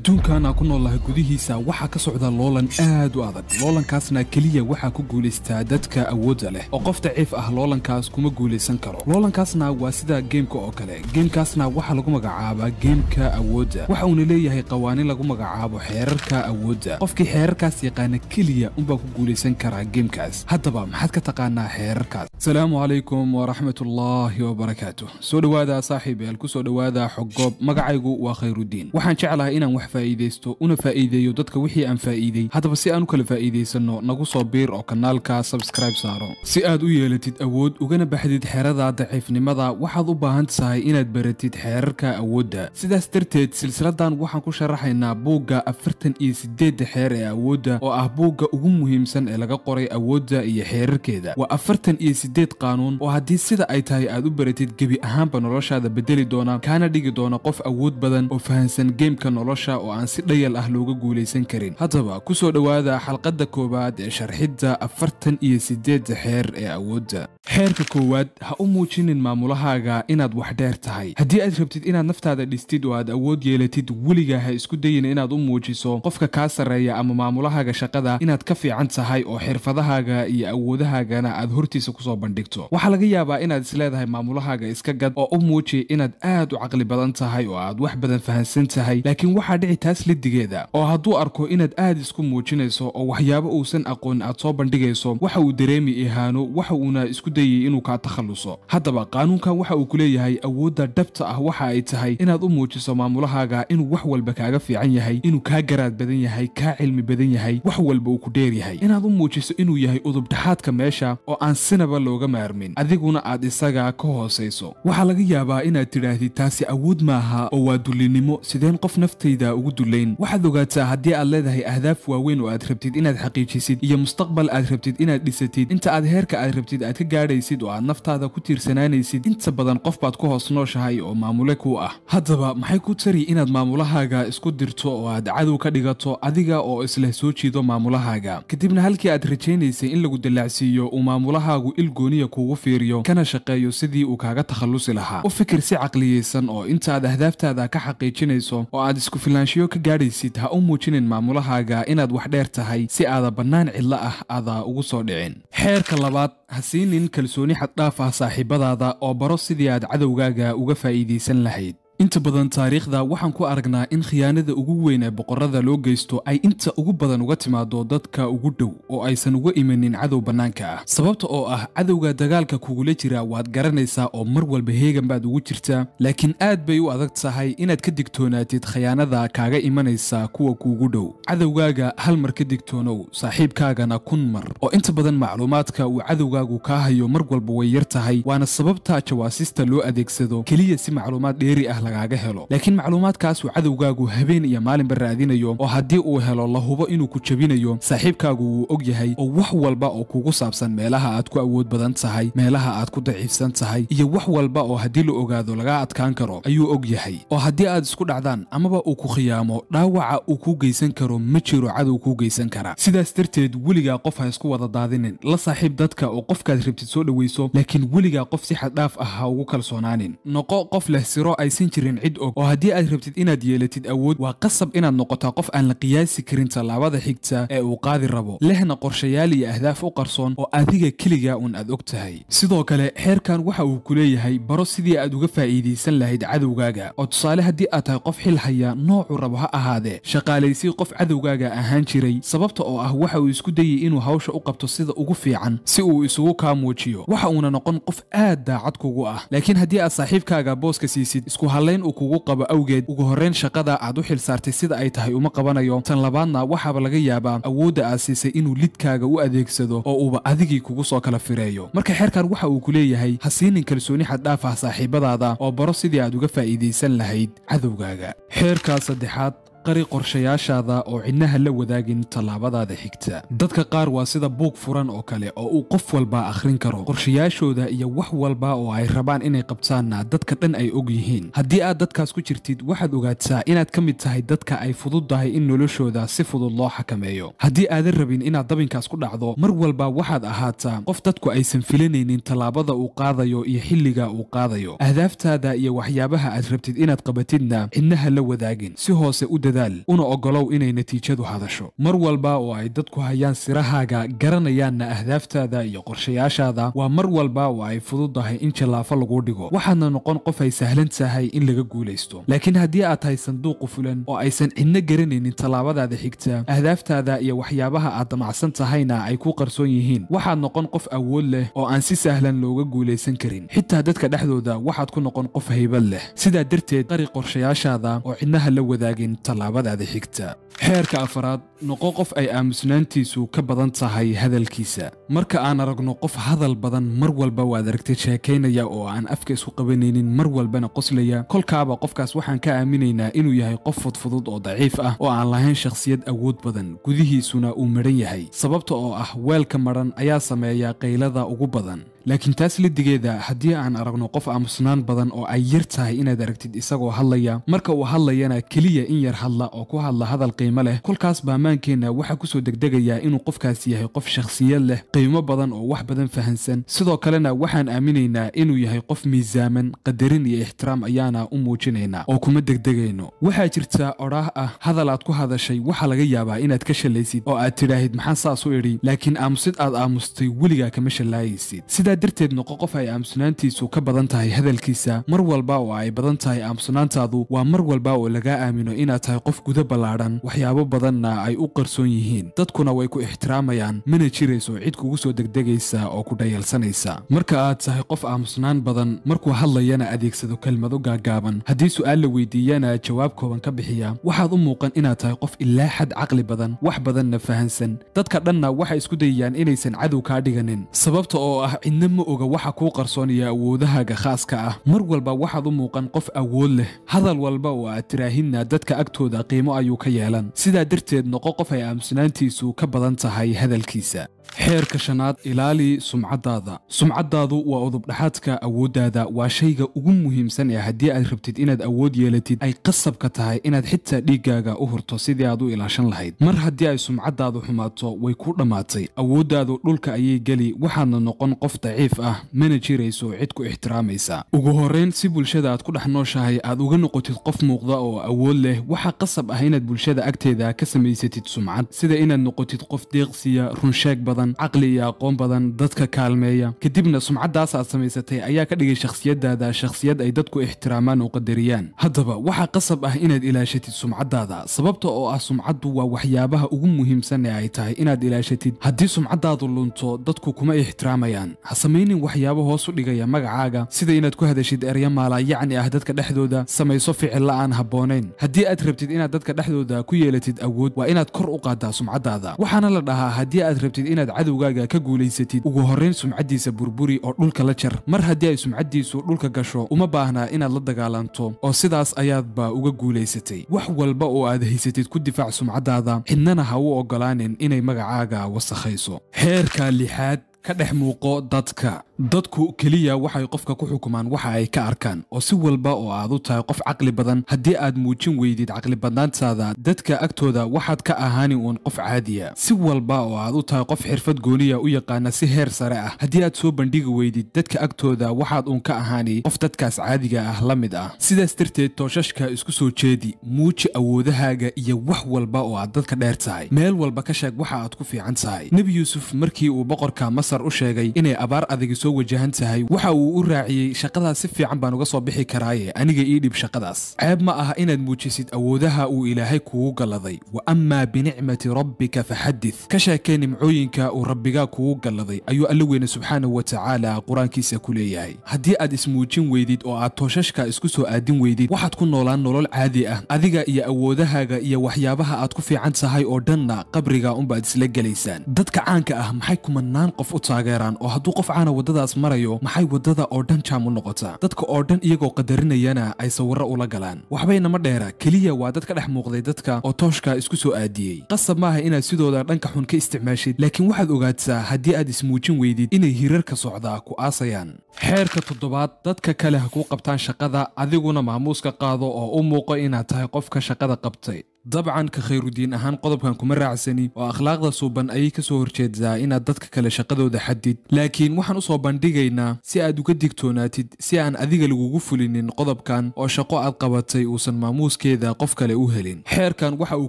adduunkan aan ku noolnahay gudihiisa waxaa ka socda loolan aad u adag loolankaasna keliya waxaa ku guulaystaa dadka awoodda leh oo qof daciif ah loolankaas kuma guulaysan karo loolankaasna waa sida geemka oo kale geemkaasna waxaa lagu magacaabaa geemka awoodda waxa uuna leeyahay qawaaniin lagu magacaabo xeerarka awoodda qofkii xeerarkaas yaqaana keliya unbaa ku guulaysan karaa geemkaas haddaba maxaad ka taqaanaa xeerarkaas asalaamu calaykum waraxmatullaahi wabarakaatu soo dhowaada saaxiibeel ku soo dhowaada xoggoob magacaygu waa khayrudiin waxaan jeclahay inaan wax faa'iidaysto una faa'iideeyo dadka wixii aan faa'iiday haddaba si aan u kala faa'iidaysanno nagu soo biir oo kanaalka sabskribe saaro si aad u yeelatid awood ugana baxdid xeerada daciifnimada waxaad u baahan tahay inaad baratid xeerarka awoodda sidaas darteed silsiladan waxaan ku sharaxaynaa buugga afartan iyo sideedda xeer ee awoodda oo ah buugga ugu muhiimsan ee laga qoray awoodda iyo xeerarkeeda waa afartan iyo sideed qaanuun oo haddii sida ay tahay aad u baratid gebi ahaanba noloshaada bedeli doona kaana dhigi doona qof awood badan oo fahansan geemka nolosha kasta oo aan si dhayal ah looga guulaysan karin haddaba ku soo dhowaada xalqadda koowaad ee sharxidda afartan iyo siddeedda xeer ee awoodda xeerka koowaad ha u muujinin maamulahaaga inaad wax dheer tahay haddii aad rabtid inaad naftaada dhistid oo aad awood yeelatid weligaa ha isku dayin inaad u muujiso qofka kaa sarreeya ama maamulahaaga shaqada inaad ka fiican tahay oo xirfadahaaga iyo awoodahaagana aad hortiisa kusoo bandhigto waxaa laga yaabaa inaad isleedahay maamulahaaga iska gad oo u muuji inaad aad u caqli badan tahay oo aad wax badan fahansan tahay laakiin waxaa dhici taas lidigeeda oo hadduu arko inaad aad isku muujinayso oo waxyaabo uusan aqoon aad soo bandhigayso waxa uu dareemi ihaano waxa uuna isku dayay inuu kaa takhalluso haddaba qaanuunkan waxa uu ku leeyahay awoodda dhabta ah waxa ay tahay inaad u muujiso maamulahaaga inuu wax walba kaaga fiican yahay inuu kaa garaad badan yahay kaa cilmi badan yahay wax walba uu ku dheer yahay inaad u muujiso inuu yahay udub udubdhaxaadka meesha oo aan sinaba looga maarmin adiguna aad isaga ka hoosayso waxaa laga yaabaa inaad tidhaahdid taasi awood maaha oo waa dullinimo sideen qof naftayda ugu dullayn waxaad ogaataa haddii aad leedahay ahdaaf waaweyn oo aad rabtid inaad xaqiijisid iyo mustaqbal aad rabtid inaad dhisatid inta aad heerka aad rabtid aad ka gaar gaadhaysid oo aad naftaada ku tiirsanaanaysid inta badan qof baad ku hoos nooshahay oo maamule ku ah haddaba maxay ku tari inaad maamulahaaga isku dirto oo aad cadow ka dhigato adiga oo isleh soo jiido maamulahaaga kadibna halkii aad rajaynaysay in lagu dallaacsiiyo uu maamulahaagu il gooniya kuugu fiiriyo kana shaqeeyo sidii uu kaaga takhallusi lahaa u fikir si caqliyeysan oo inta aad ahdaaftaada ka xaqiijinayso oo aad isku filaanshiyo ka gaadhaysid ha u muujinin maamulahaaga inaad wax dheer tahay si aada bannaan cidlo ah aada ugu soo dhicin xeerka labaad ha siinin kalsooni xaddhaaf ah saaxiibadaada oo baro sidii aad cadowgaaga uga faa'iidaysan lahayd inta badan taariikhda waxaan ku aragnaa in khiyaanada ugu weyn ee boqorada loo geysto ay inta ugu badan uga timaado dadka ugu dhow oo aysan uga imanin cadow bannaanka ah sababta oo ah cadowga dagaalka kugula jira waad garanaysaa oo mar walba heegan baad ugu jirtaa laakiin aad bay u adag tahay inaad ka digtoonaatid khiyaanada kaaga imanaysa kuwa kuugu dhow cadowgaaga hal mar ka digtoonow saaxiibkaagana kun mar oo inta badan macluumaadka uu cadowgaagu kaa hayo mar walba way yar tahay waana sababta jawaasista loo adeegsado keliya si macluumaad dheeri ah lagaaga helo laakiin macluumaadkaas cadowgaagu habeen iyo maalinba raadinayo oo haddii uu helo la hubo inuu ku jabinayo saaxiibkaagu wuu og yahay oo wax walba oo kugu saabsan meelaha aad ku awood badan tahay meelaha aad ku daciifsan tahay iyo wax walba oo haddii la ogaado laga adkaan karo ayuu og yahay oo haddii aad isku dhacdaan amaba uu ku khiyaamo dhaawaca uu kuu geysan karo ma jiro cadow kuu geysan kara sidaas darteed weligaa qof ha isku wada daadinin la saaxiib dadka oo qofkaad rabtid soo dhoweyso laakiin weligaa qof si dhaaf ah ha ugu kalsoonaanin noqo qof leh siro aysan jirin cid og oo haddii aad rabtid inaad yeelatid awood waa qasab inaad noqotaa qof aan la qiyaasi karin tallaabada xigta ee uu qaadi rabo lehna qorshayaal iyo ahdaaf u qarsoon oo adiga keliga ah uun aad og tahay sidoo kale xeerkan waxa uu ku leeyahay baro sidii aad uga faa'iidaysan lahayd cadowgaaga oo tusaale haddii aad tahay qof xil haya noocu rabo ha ahaadee shaqaalaysii qof cadowgaaga ahaan jiray sababta oo ah waxa uu isku dayay inuu hawsha u qabto sida ugu fiican si uu isugu kaa muujiyo waxa uuna noqon qof aad daacad kugu ah laakiin haddii aad saaxiibkaaga booska siisid isku fallayn uu kugu qabo awgeed ugu horrayn shaqada aad u xil saartay sida ay tahay uma qabanayo tan labaadna waxaaba laga yaabaa awoodda aad siisay inuu lidkaaga u adeegsado oo uuba adigii kugu soo kala fireeyo marka xeerkan waxa uu ku leeyahay hasiinin kalsooni xaddhaaf ah saaxiibadaada oo baro sidii aad uga faa'iidaysan lahayd cadowgaaga xeerkaa saddexaad qari qorshayaashaada oo cidnaha la wadaagin tallaabadaada xigta dadka qaar waa sida buug furan oo kale oo uu qof walba akhrin karo qorshayaashooda iyo wax walba oo ay rabaan inay qabtaanna dadka dhan ay og yihiin haddii aad dadkaas ku jirtid waxaad ogaataa inaad ka mid tahay dadka ay fududdahay in noloshooda si fudud loo xakameeyo haddii aadan rabin inaad dabinkaas ku dhacdo mar walba waxaad ahaataa qof dadku aysan filanaynin tallaabada uu qaadayo iyo xilliga uu qaadayo ahdaaftaada iyo waxyaabaha aad rabtid inaad qabatidna cidnaha la wadaagin si hoose u dadaal una ogolow inay natiijadu hadasho mar walba oo ay dadku hayaan sirahaaga garanayaanna ahdaaftaada iyo qorshayaashaada waa mar walba oo ay fududahay in jallaafa lagu dhigo waxaadna noqon qof ay sahlan tahay in laga guulaysto laakiin haddii aad tahay sanduuqu fulan oo aysan cidna garanaynin tallaabadaada xigta ahdaaftaada iyo waxyaabaha aad damacsan tahayna ay ku qarsoon yihiin waxaad noqon qof awood leh oo aan si sahlan looga guulaysan karin xitaa dadka dhexdooda waxaad ku noqon qof haybad leh sidaa darteed qari qorshayaashaada oo cidnaha la wadaagin tala tallaabadaada xigta xeerka afaraad noqo qof ay aamusnaantiisu ka badan tahay hadalkiisa marka aan aragno qof hadal badan mar walba waad aragtay sheekaynaya oo aan afka isku qabanaynin mar walbana qoslaya kolkaaba qofkaas waxaan ka aaminaynaa inuu yahay qof fudfudud oo daciif ah oo aan lahayn shakhsiyad awood badan gudihiisuna uu midhan yahay sababta oo ah weelka maran ayaa sameeya qaylada ugu badan laakiin taas ladigeeda haddii aan aragno qof aamusnaan badan oo ay yar tahay inaad aragtid isagoo hadlaya marka uu hadlayana keliya in yar hadla oo ku hadla hadal qiimo leh kolkaas baa maankeenna waxaa kusoo degdegayaa inuu qofkaas yahay qof shakhsiyad leh qiimo badan oo wax badan fahansan sidoo kalena waxaan aaminaynaa inuu yahay qof miisaaman qadarin iyo ixtiraam ayaana u muujinaynaa oo kuma degdegayno waxaa jirta odhaah ah hadal aad ku hadashay waxaa laga yaabaa inaad ka shallaysid oo aad tidhaahid maxaa saas u idhi laakiin aamusid aad aamustay weligaa kama shallaayaysid sidaa darteed noqo qof ay aamusnaantiisu ka badan tahay hadalkiisa mar walba oo ay badan tahay aamusnaantaadu waa mar walba oo lagaa aamino inaad tahay qof guda ballaadhan waxyaabo badanna ay u qarsoon yihiin dadkuna way ku ixtiraamayaan mana jirayso cid kugu soo degdegaysa oo ku dhayalsanaysa marka aad tahay qof aamusnaan badan markuu hadlayana adeegsado kelmado gaagaaban haddii su'aal la weydiiyana jawaab kooban ka bixiya waxaad u muuqan inaad tahay qof ilaa xad caqli badan wax badanna fahansan dadka dhanna waxay isku dayayaan inaysan cadow kaa dhiganin sababta oo ah cidna midna ma oga waxa kuu qarsoonaya awoodahaaga khaaska ah mar walba waxaad u muuqan qof awood leh hadal walba oo aad tiraahinna dadka agtooda qiimo ayuu ka yeelan sidaa darteed noqo qof ay aamusnaantiisu ka badan tahay hadalkiisa xeerka shanaad ilaali sumcadaada sumcaddaadu waa udubdhaxaadka awooddaada waa shayga ugu muhiimsan ee haddii aad rabtid inaad awood yeelatid ay qasabka tahay inaad xitaa dhiiggaaga u hurto sidii aad u ilaashan lahayd mar haddii ay sumcadaadu xumaato way ku dhammaatay awooddaadu dhulka ayay geli waxaadna noqon qof daciif ah mana jirayso cid ku ixtiraamaysa ugu horrayn si bulshada aad ku dhex nooshahay aad uga noqotid qof muuqda oo awood leh waxaa qasab ah inaad bulshada agteeda ka samaysatid sumcad sida inaad noqotid qof deeqsiya runsheegba badan caqli iyo aqoon badan dadka kaalmeeya kadibna sumcaddaas aad samaysatay ayaa ka dhigay shakhsiyaddaada shakhsiyad ay dadku ixtiraamaan oo qadariyaan haddaba waxaa qasab ah inaad ilaashatid sumcaddaada sababta oo ah sumcaddu waa waxyaabaha ugu muhiimsan ee ay tahay inaad ilaashatid haddii sumcaddaadu lunto dadku kuma ixtiraamayaan ha samaynin waxyaabo hoos u dhigaya magacaaga sida inaad ku hadashid eryamaala yacni ah dadka dhexdooda samayso ficilla aan habboonayn haddii aad rabtid inaad dadka dhexdooda ku yeelatid awood waa inaad kor u qaadaa sumcaddaada waxaana la dhahaa haddii aad rabtid inaad inaad cadowgaaga ka guulaysatid ugu horrayn sumcaddiisa burburi oo dhulka la jar mar haddii ay sumcaddiisu dhulka gasho uma baahnaa inaad la dagaalanto oo sidaas ayaadba uga guulaysatay wax walba oo aad haysatid ku difaac sumcaddaada xidnana ha u oggolaanin inay magacaaga wasakhayso xeerka lixaad ka dhex muuqo dadka dadku keliya waxay qofka ku xukumaan waxa ay ka arkaan oo si walba oo aad u tahay qof caqli badan haddii aad muujin weydid caqli badnaantaada dadka agtooda waxaad ka ahaani uun qof caadiya si walba oo aad u tahay qof xirfad gooniya u yaqaana si heer sare ah haddii aad soo bandhigi weydid dadka agtooda waxaad uun ka ahaani qof dadkaas caadiga ah la mid ah sidaas darteed tooshashka isku soo jeedi muuji awoodahaaga iyo wax walba oo aad dadka dheer tahay meel walba ka sheeg waxa aad ku fiican tahay nebi yuusuf markii uu boqorka masar u sheegay inay abaar adigiso soo wajahan tahay waxa uu u raaciyey shaqadaas si fiican baan uga soo bixi karaaye aniga ii dhib shaqadaas ceeb ma aha inaad muujisid awoodaha uu ilaahay kuugu galladay wa amaa binicmati rabbika faxadith ka sheekee nimcooyinka uu rabbigaa kuugu galladay ayuu alla weyne subxaanahu wa tacaala qur-aankiisa ku leeyahay haddii aad ismuujin weydid oo aad tooshashka isku soo aadin weydid waxaad ku noolaan nolol caadi ah adiga iyo awoodahaaga iyo waxyaabaha aad ku fiican tahay oo dhanna qabriga unbaad isla gelaysaan dadka caanka ah maxay kumannaan qof u taageeraan oo hadduu qof caana wadada dhaqdhaqaaqadaas marayo maxay waddada oo dhan jaam u noqota dadka oo dhan iyagoo qadarinayana ay sawirro ula galaan waxbaynama dheera keliya waa dad ka dhex muuqday dadka oo tooshka isku soo aadiyey qasab maaha inaad sidooda dhanka xun ka isticmaashid laakiin waxaad ogaataa haddii aad ismuujin weydid inay hirarka socdaa ku aasayaan xeerka toddobaad dadka kale ha kuu qabtaan shaqada adiguna maamuuska qaado oo u muuqo inaad tahay qofka shaqada qabtay dabcan ka khayrudiin ahaan qodobkan kuma raacsani oo akhlaaqda suuban ayay ka soo horjeedsaa inaad dadka kale shaqadooda xadid laakiin waxaan u soo bandhigaynaa si aad uga digtoonaatid si aan adiga lagugu fulinin qodobkan oo shaqo aad qabatay uusan maamuuskeeda qof kale u helin xeerkan waxa uu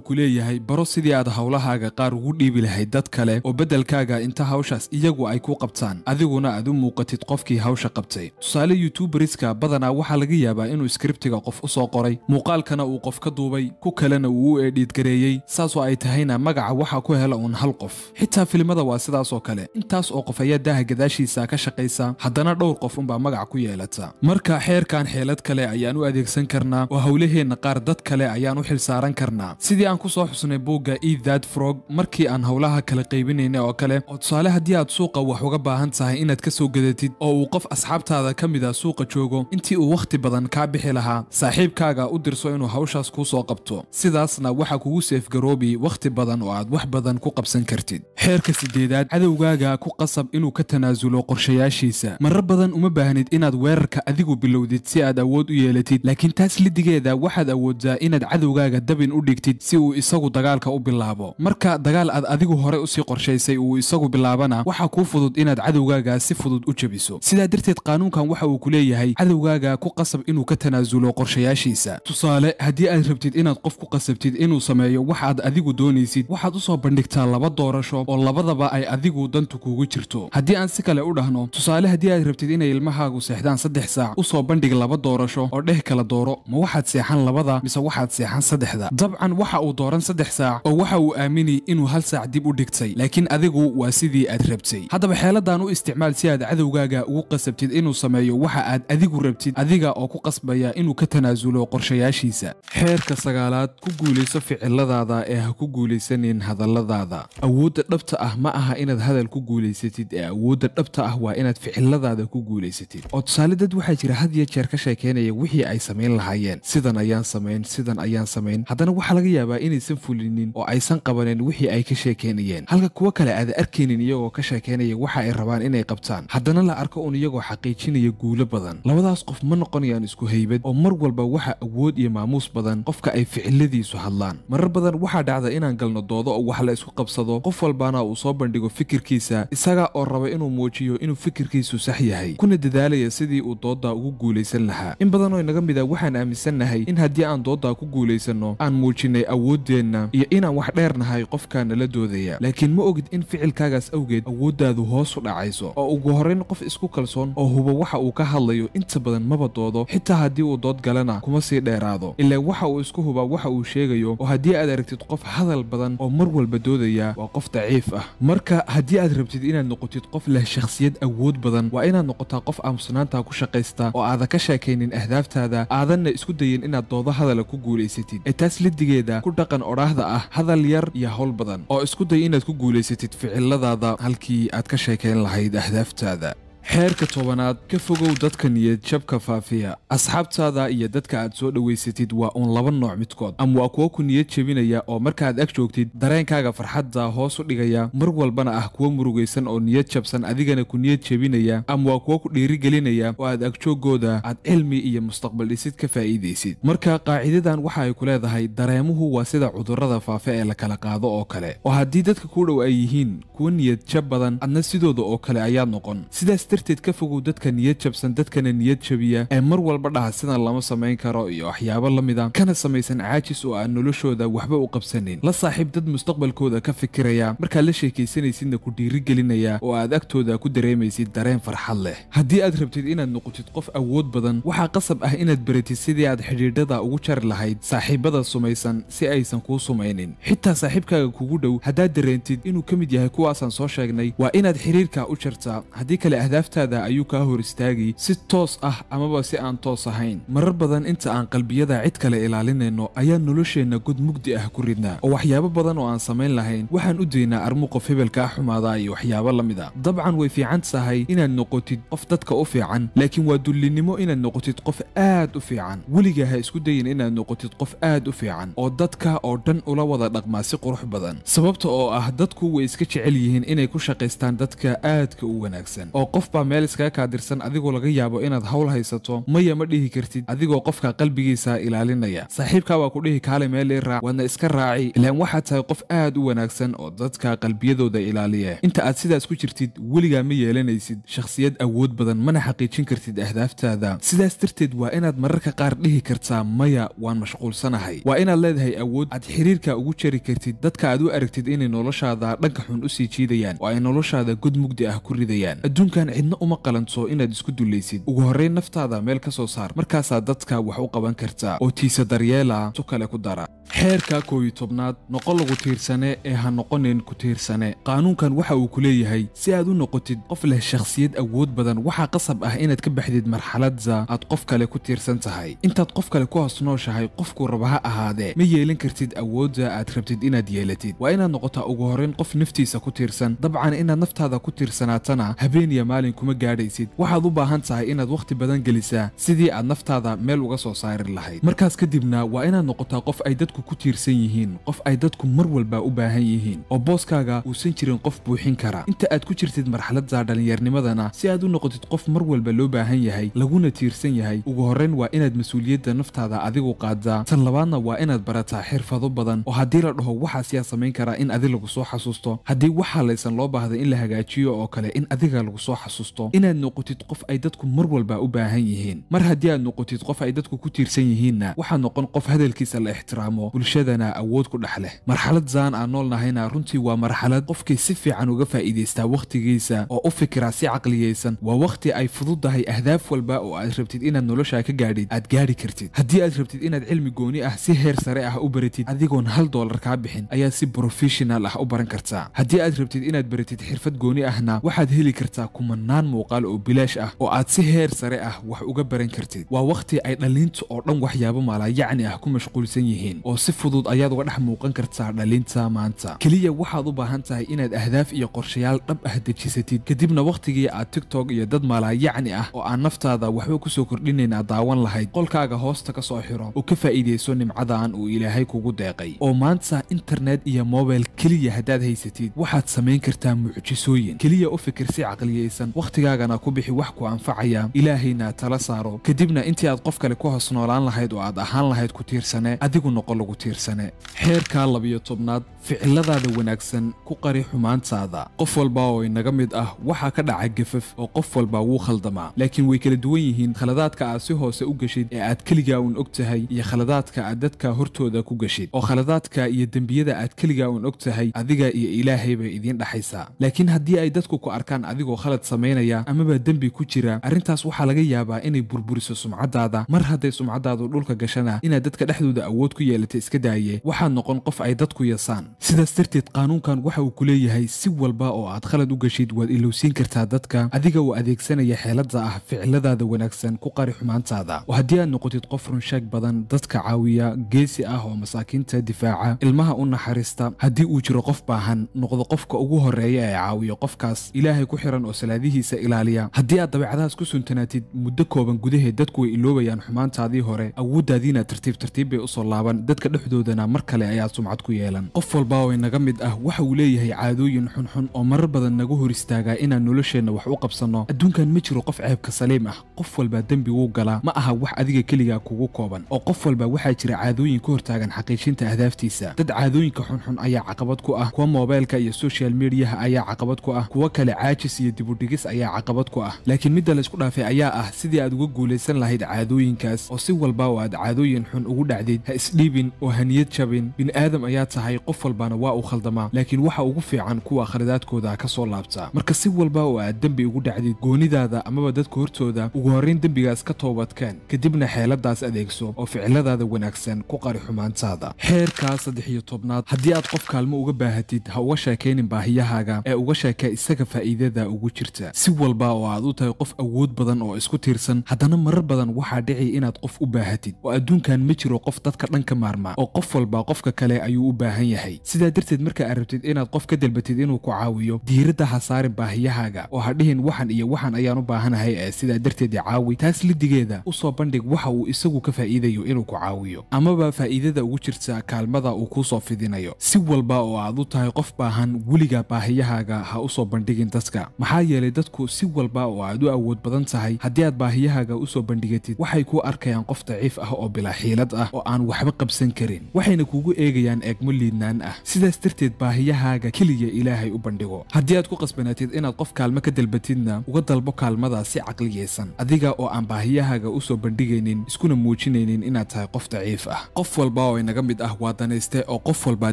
ku leeyahay baro sidii aad howlahaaga qaar ugu dhiibi lahayd dad kale oo beddelkaaga inta hawshaas iyagu ay ku qabtaan adiguna aad u muuqatid qofkii hawsha qabtay tusaale youtuuberiska badanaa waxaa laga yaabaa inuu iskribtiga qof u soo qoray muuqaalkana uu qof ka duubay ku kalena uu uu eedhiidgareeyey saasoo ay tahayna magaca waxaa ku hela uun hal qof xitaa filimada waa sidaas oo kale intaas oo qof ayaa daaha gadaashiisa ka shaqaysa haddana dhowr qof unbaa magac ku yeelata marka xeerkan xeelad kale ayaan u adeegsan karnaa oo howlaheenna qaar dad kale ayaan u xilsaaran karnaa sidii aan ku soo xusnay buugga ethat frog markii aan howlaha kala qaybinayna oo kale oo tusaale haddii aad suuqa wax uga baahan tahay inaad ka soo gadatid oo uu qof asxaabtaada ka mid a ah suuqa joogo intii uu wakhti badan kaa bixi lahaa saaxiibkaaga u dirso inuu hawshaas kuu soo qabto sidaas taasna waxaa kugu seefgaroobi wakhti badan oo aad wax badan ku qabsan kartid xeerka sideedaad cadowgaaga ku qasab inuu ka tanaasulo qorshayaashiisa marar badan uma baahnid inaad weerarka adigu bilowdid si aad awood u yeelatid laakiin taas lidigeeda waxaad awooddaa inaad cadowgaaga dabin u dhigtid si uu isagu dagaalka u bilaabo marka dagaal aad adigu hore usii qorshaysay uu isagu bilaabana waxaa kuu fudud inaad cadowgaaga si fudud u jabiso sidaa darteed qaanuunkan waxa uu ku leeyahay cadowgaaga ku qasab inuu ka tanaasulo qorshayaashiisa tusaale haddii aad rabtid inaad qof ku qasabtid rabtid inuu sameeyo waxaad adigu doonaysid waxaad u soo bandhigtaa laba doorasho oo labadaba ay adigu dantu kuugu jirto haddii aan si kale u dhahno tusaale haddii aad rabtid inay ilmahaagu seexdaan saddex saac u soo bandhig laba doorasho oo dheh kala dooro ma waxaad seexan labada mise waxaad seexan saddexda dabcan waxa uu dooran saddex saac oo waxa uu aamini inuu hal saac dib u dhigtay laakiin adigu waa sidii aad rabtay haddaba xeeladan u isticmaal si aad cadowgaaga ugu qasabtid inuu sameeyo waxa aad adigu rabtid adiga oo ku qasbaya inuu ka tanaasulo qorshayaashiisa xeerka sagaalaad ku guul guulayso ficiladaada ee ha ku guulaysanin hadalladaada awoodda dhabta ah ma aha inaad hadal ku guulaysatid ee awoodda dhabta ah waa inaad ficiladaada ku guulaysatid oo tusaale dad waxaa jira had iyo jeer ka sheekeynaya wixii ay samayn lahaayeen sidan ayaan samayn sidan ayaan samayn haddana waxaa laga yaabaa inaysan fulinin oo aysan qabaneen wixii ay ka sheekeynayeen halka kuwo kale aada arkaynin iyagoo ka sheekeynaya waxa ay rabaan inay qabtaan haddana la arko un iyagoo xaqiijinaya guulo badan labadaas qof ma noqonayaan isku haybad oo mar walba waxa awood iyo maamuus badan qofka ay ficiladiisu hadlaan marar badan waxaa dhacda inaan galno doodo oo wax la isku qabsado qof walbaana uu soo bandhigo fikirkiisa isaga oo raba inuu muujiyo inuu fikirkiisu sax yahay kuna dadaalaya sidii uu dooddaa ugu guulaysan lahaa in badan oo inaga mid a ah waxaan aaminsannahay in haddii aan dooddaa ku guulaysanno aan muujinnay awooddeenna iyo inaan wax dheernahay qofkaa nala doodaya laakiin ma ogid in ficilkaagaas awgeed awooddaadu hoosu dhacayso oo ugu horrayn qof isku kalsoon oo huba waxa uu ka hadlayo inta badan maba doodo xitaa haddii uu dood galana kuma sii dheeraado ilaa waxa uu isku hubaa waxa uu sheeg sheegayo oo haddii aad aragtid qof hadal badan oo mar walba doodaya waa qof daciif ah marka haddii aad rabtid inaad noqotid qof leh shakhsiyad awood badan waa inaad noqotaa qof aamusnaanta ku shaqaysta oo aadan ka sheekaynin ahdaaftaada aadanna isku dayin inaad doodo hadala ku guulaysatid ee taas lidigeeda ku dhaqan odhaahda ah hadal yar iyo howl badan oo isku day inaad ku guulaysatid ficilladaada halkii aad ka sheekayn lahayd ahdaaftaada xeerka tobanaad ka fogow dadka niyad jabka faafiya asxaabtaada iyo dadka aad soo dhowaysatid waa uun laba nooc midkood ama waa kuwo ku niyad jabinaya oo markaad ag joogtid dareenkaaga farxadda hoos u dhigaya mar walbana ah kuwo murugaysan oo niyad jabsan adigana ku niyad jabinaya ama waa kuwo ku dhiirigelinaya oo aad agjoogooda aad cilmi iyo mustaqbal dhisid ka faa'iidaysid marka qaacidadan waxa ay ku leedahay dareemuhu waa sida cudurrada faafa ee la kala qaado oo kale oo haddii dadka kuu dhow ay yihiin kuwo jab badan adna sidooda oo kale ayaad noqon sidaas darteed ka fogow dadka niyad jabsan dadkana niyad jabiya ee mar walba dhaha sidan lama samayn karo iyo waxyaabo la mid a ah. kana samaysan caajis oo aan noloshooda waxba u qabsanin la saaxiib dad mustaqbalkooda ka fikiraya markaad la sheekaysanaysidna ku dhiirigelinaya oo aad agtooda ku dareemaysid dareen farxad leh haddii aad rabtid inaad noqotid qof awood badan waxaa qasab ah inaad baratid sidii aad xidhiidhada ugu jari lahayd saaxiibada sumaysan si aysan kuu sumaynin xitaa saaxiibkaaga kugu dhow haddaad dareentid inuu ka mid yahay kuwaasaan soo sheegnay waa inaad xiriirka u jartaa haddii kale ahdaaf naftaada ayuu kaa hor istaagi si toos ah amaba si aan toos ahayn marar badan inta aan qalbiyada cid kale ilaalinayno ayaa nolosheenna god mugdi ah ku ridnaa oo waxyaabo badan oo aan samayn lahayn waxaan u daynaa armu qof hebelka ah xumaada iyo waxyaabo la mid a ah. dabcan way fiican tahay inaad noqotid qof dadka u fiican laakiin waa dullinimo inaad noqotid qof aad u fiican weliga ha isku dayin inaad noqotid qof aad u fiican oo dadka oo dhan ula wada dhaqmaa si qurux badan sababta oo ah dadku way iska jecel yihiin inay ku shaqaystaan dadka aadka u wanaagsan oo qof baa meel iskaga kaadirsan adigoo laga yaabo inaad hawl haysato maya ma dhihi kartid adigoo qofka qalbigiisa ilaalinaya saaxiibkaa waa ku dhihi kaale meel ii raac waadna iska raaci ilaan waxaad tahay qof aad u wanaagsan oo dadka qalbiyadooda ilaaliya inta aad sidaas ku jirtid weligaa ma yeelanaysid shakhsiyad awood badan mana xaqiijin kartid ahdaaftaada sidaas darteed waa inaad mararka qaar dhihi kartaa maya waan mashquulsanahay waa inaad leedahay awood aad xiriirka ugu jari kartid dadka aad u aragtid inay noloshaada dhanka xun u sii jiidayaan oo ay noloshaada god mugdi ah ku ridayaan adduunkan cidna uma qalanto inaad isku dulaysid ugu horrayn naftaada meel ka soo saar markaasaad dadka wax u qaban kartaa oo tiisa daryeela tu kale ku dara xeerka kooyo tobnaad noqo lagu tiirsane ee ha noqonayn ku tiirsane qaanuunkan waxa uu ku leeyahay si aad u noqotid qof leh shakhsiyad awood badan waxaa qasab ah inaad ka baxdid marxaladda aad qof kale ku tiirsan tahay intaad qof kale ku hasnooshahay qofku raba ha ahaadee ma yeelan kartid awoodda aad rabtid inaad yeelatid waa inaad noqotaa ugu horrayn qof naftiisa ku tiirsan dabcan inaad naftaada ku tiirsanaatana habeen iyo maalin qalin kuma gaadhaysid waxaad u baahan tahay inaad wakhti badan gelisaa sidii aad naftaada meel uga soo saari lahayd markaas kadibna waa inaad noqotaa qof ay dadku ku tiirsan yihiin qof ay dadku mar walba u baahan yihiin oo booskaaga uusan jirin qof buuxin kara inta aad ku jirtid marxaladda dhallinyarnimadana si aad u noqotid qof mar walba loo baahan yahay laguna tiirsan yahay ugu horrayn waa inaad mas-uuliyadda naftaada adigu qaadaa tan labaadna waa inaad barataa xirfado badan oo haddii la dhaho waxaas yaa samayn karaa in adi lagu soo xasuusto haddii waxaa laysan loo baahda in la hagaajiyo oo kale in adiga lagu soo xasuusto xasuusto inaad noqotid qof ay dadku mar walba u baahan yihiin mar haddii aad noqotid qof ay dadku ku tiirsan yihiinna waxaa noqon qof hadalkiisa la ixtiraamo bulshadana awood ku dhex leh marxalad zaan aan noolnahayna runtii waa marxalad qofkay si fiican uga faa'iidaystaa wakhtigiisa oo u fikiraa si caqliyaysan waa wakhti ay fududdahay ahdaaf walba oo aad rabtid inaad noloshaa ka gaadhid aad gaadhi kartid haddii aad rabtid inaad cilmi gooni ah si heer sare ah u baratid adigoon hal doolar kaa bixin ayaad si brofeshonal ah u baran kartaa haddii aad rabtid inaad baratid xirfad gooni ahna waxaad heli kartaa kuman hannaan muuqaal oo bilaash ah oo aad si heer sare ah wax uga baran kartid waa wakhti ay dhalliinta oo dhan waxyaabo maalaayacni ah ku mashquulsan yihiin oo si fudud ayaad uga dhex muuqan kartaa dhallinta maanta keliya waxaad u baahan tahay inaad ahdaaf iyo qorshayaal dhab ah dejisatid kadibna wakhtigii aad tigtog iyo dad maalaayacni ah oo aan naftaada waxba kusoo soo kordhinayn aad daawan lahayd qolkaaga hoosta ka soo xiro oo ka faa'iidayso nimcadan uu ilaahay kugu deeqay oo maanta internet iyo mobil keliya haddaad haysatid waxaad samayn kartaa mucjisooyin keliya u fikir si caqliyaysan wakhtigaagana ku bixi wax ku anfacaya ilaahayna tala saaro kadibna intii aad qof kale ku hoos noolaan lahayd oo aad ahaan lahayd ku tiirsane adigu noqo lagu tiirsane xeerka labiyo tobnaad ficiladaada wanaagsan ku qari xumaantaada qof walba oo inaga mid ah waxaa ka dhaca gefaf oo qof walba wuu khaldamaa laakiin way kala duwan yihiin khaladaadka aad si hoose u geshid ee aad keligaa uun og tahay iyo khaladaadka aad dadka hortooda ku geshid oo khaladaadka iyo dembiyada aad keligaa uun og tahay adiga iyo ilaahay bay idiin dhaxaysaa laakiin haddii ay dadku ku arkaan adigoo khalad samay samaynaya amaba dembi ku jira arrintaas waxaa laga yaabaa inay burburiso sumcaddaada mar hadday sumcadaadu dhulka gashana inaad dadka dhexdooda awood ku yeelata iska daaye waxaad noqon qof ay dadku yasaan sidaas darteed qaanuunkan waxa uu ku leeyahay si walba oo aad khalad u gashid waad ilowsiin kartaa dadka adiga oo adeegsanaya xeelada ah ficiladaada wanaagsan ku qari xumaantaada oo haddii aad noqotid qof runsheeg badan dadka caawiya geesi ah oo masaakiinta difaaca ilmaha u naxariista haddii uu jiro qof baahan noqdo qofka ugu horeeya ee caawiyo qofkaas ilaahay ku xiran oo salaadihii xuquuqdiisa ilaaliya haddii aad dabeecadahaas ku suntanaatid muddo kooban gudaheed dadku way iloobayaan xumaantaadii hore awooddaadiina tartiib tartiib bay usoo laaban dadka dhexdoodana mar kale ayaa sumcad ku yeelan qof walbaa way naga mid ah waxa uu leeyahay caadooyin xunxun oo marar badan nagu hor istaagaa inaan nolosheenna wax u qabsanno adduunkan ma jiro qof ceebka saliim ah qof walbaa dembi wuu galaa ma aha wax adiga keligaa kugu kooban oo qof walba waxaa jira caadooyin ka hortaagan xaqiijinta ahdaaftiisa dad caadooyinka xunxun ayaa caqabad ku ah kuwa moobeelka iyo soshal mediyaha ayaa caqabad ku ah kuwa kale caajis iyo dibudhigis ayaa caqabad ku ah laakiin midda laysku dhaafay ayaa ah sidii aad uga guulaysan lahayd caadooyinkaas oo si walba oo aad caadooyin xun ugu dhacdid ha isdhiibin oo haniyad jabin bini'aadam ayaa tahay qof walbana waa uu khaldamaa laakiin waxa ugu fiican kuwa khaladaadkooda ka soo laabta marka si walba oo aad dembi ugu dhacdid goonidaada amaba dadka hortooda ugu horrayn dembigaas ka toobadkeen kadibna xeeladaas adeegso oo ficiladaada wanaagsan ku qari xumaantaada xeerkaa saddex iyo tobnaad haddii aad qof kaalmo uga baahatid ha uga sheekaynin baahiyahaaga ee uga sheeka isaga faa'iidada ugu jirta si walba oo aad u tahay qof awood badan oo isku tiirsan haddana marar badan waxaa dhici inaad qof u baahatid oo adduunkan ma jiro qof dadka dhanka maarmaa oo qof walba qofka kale ayuu u baahan yahay sidaa darteed marka aad rabtid inaad qof ka dalbatid inuu ku caawiyo diiradda ha saarin baahiyahaaga oo ha dhihin waxan iyo waxan ayaan u baahanahay ee sidaa darteeda caawi taas lidigeeda u soo bandhig waxa uu isagu ka faa'iidayo inuu ku caawiyo amaba faa'iidada ugu jirta kaalmada uu kuu soo fidinayo si walba oo aad u tahay qof baahan weliga baahiyahaaga ha u soo bandhigin dadka maxaa yeelay dadku si walba oo aad u awood badan tahay haddii aad baahiyahaaga u soo bandhigatid waxay kuu arkayaan qof daciif ah oo bilaa xiilad ah oo aan waxba qabsan karin waxayna kugu eegayaan eegmo liidnaan ah sidaas darteed baahiyahaaga keliya ilaahay u bandhigo haddii aad ku qasbanaatid inaad qof kaalmo ka dalbatidna uga dalbo kaalmadaas si caqliyaysan adiga oo aan baahiyahaaga u soo bandhigaynin iskuna muujinaynin inaad tahay qof daciif ah qof walba oo inaga mid ah waa danayste oo qof walba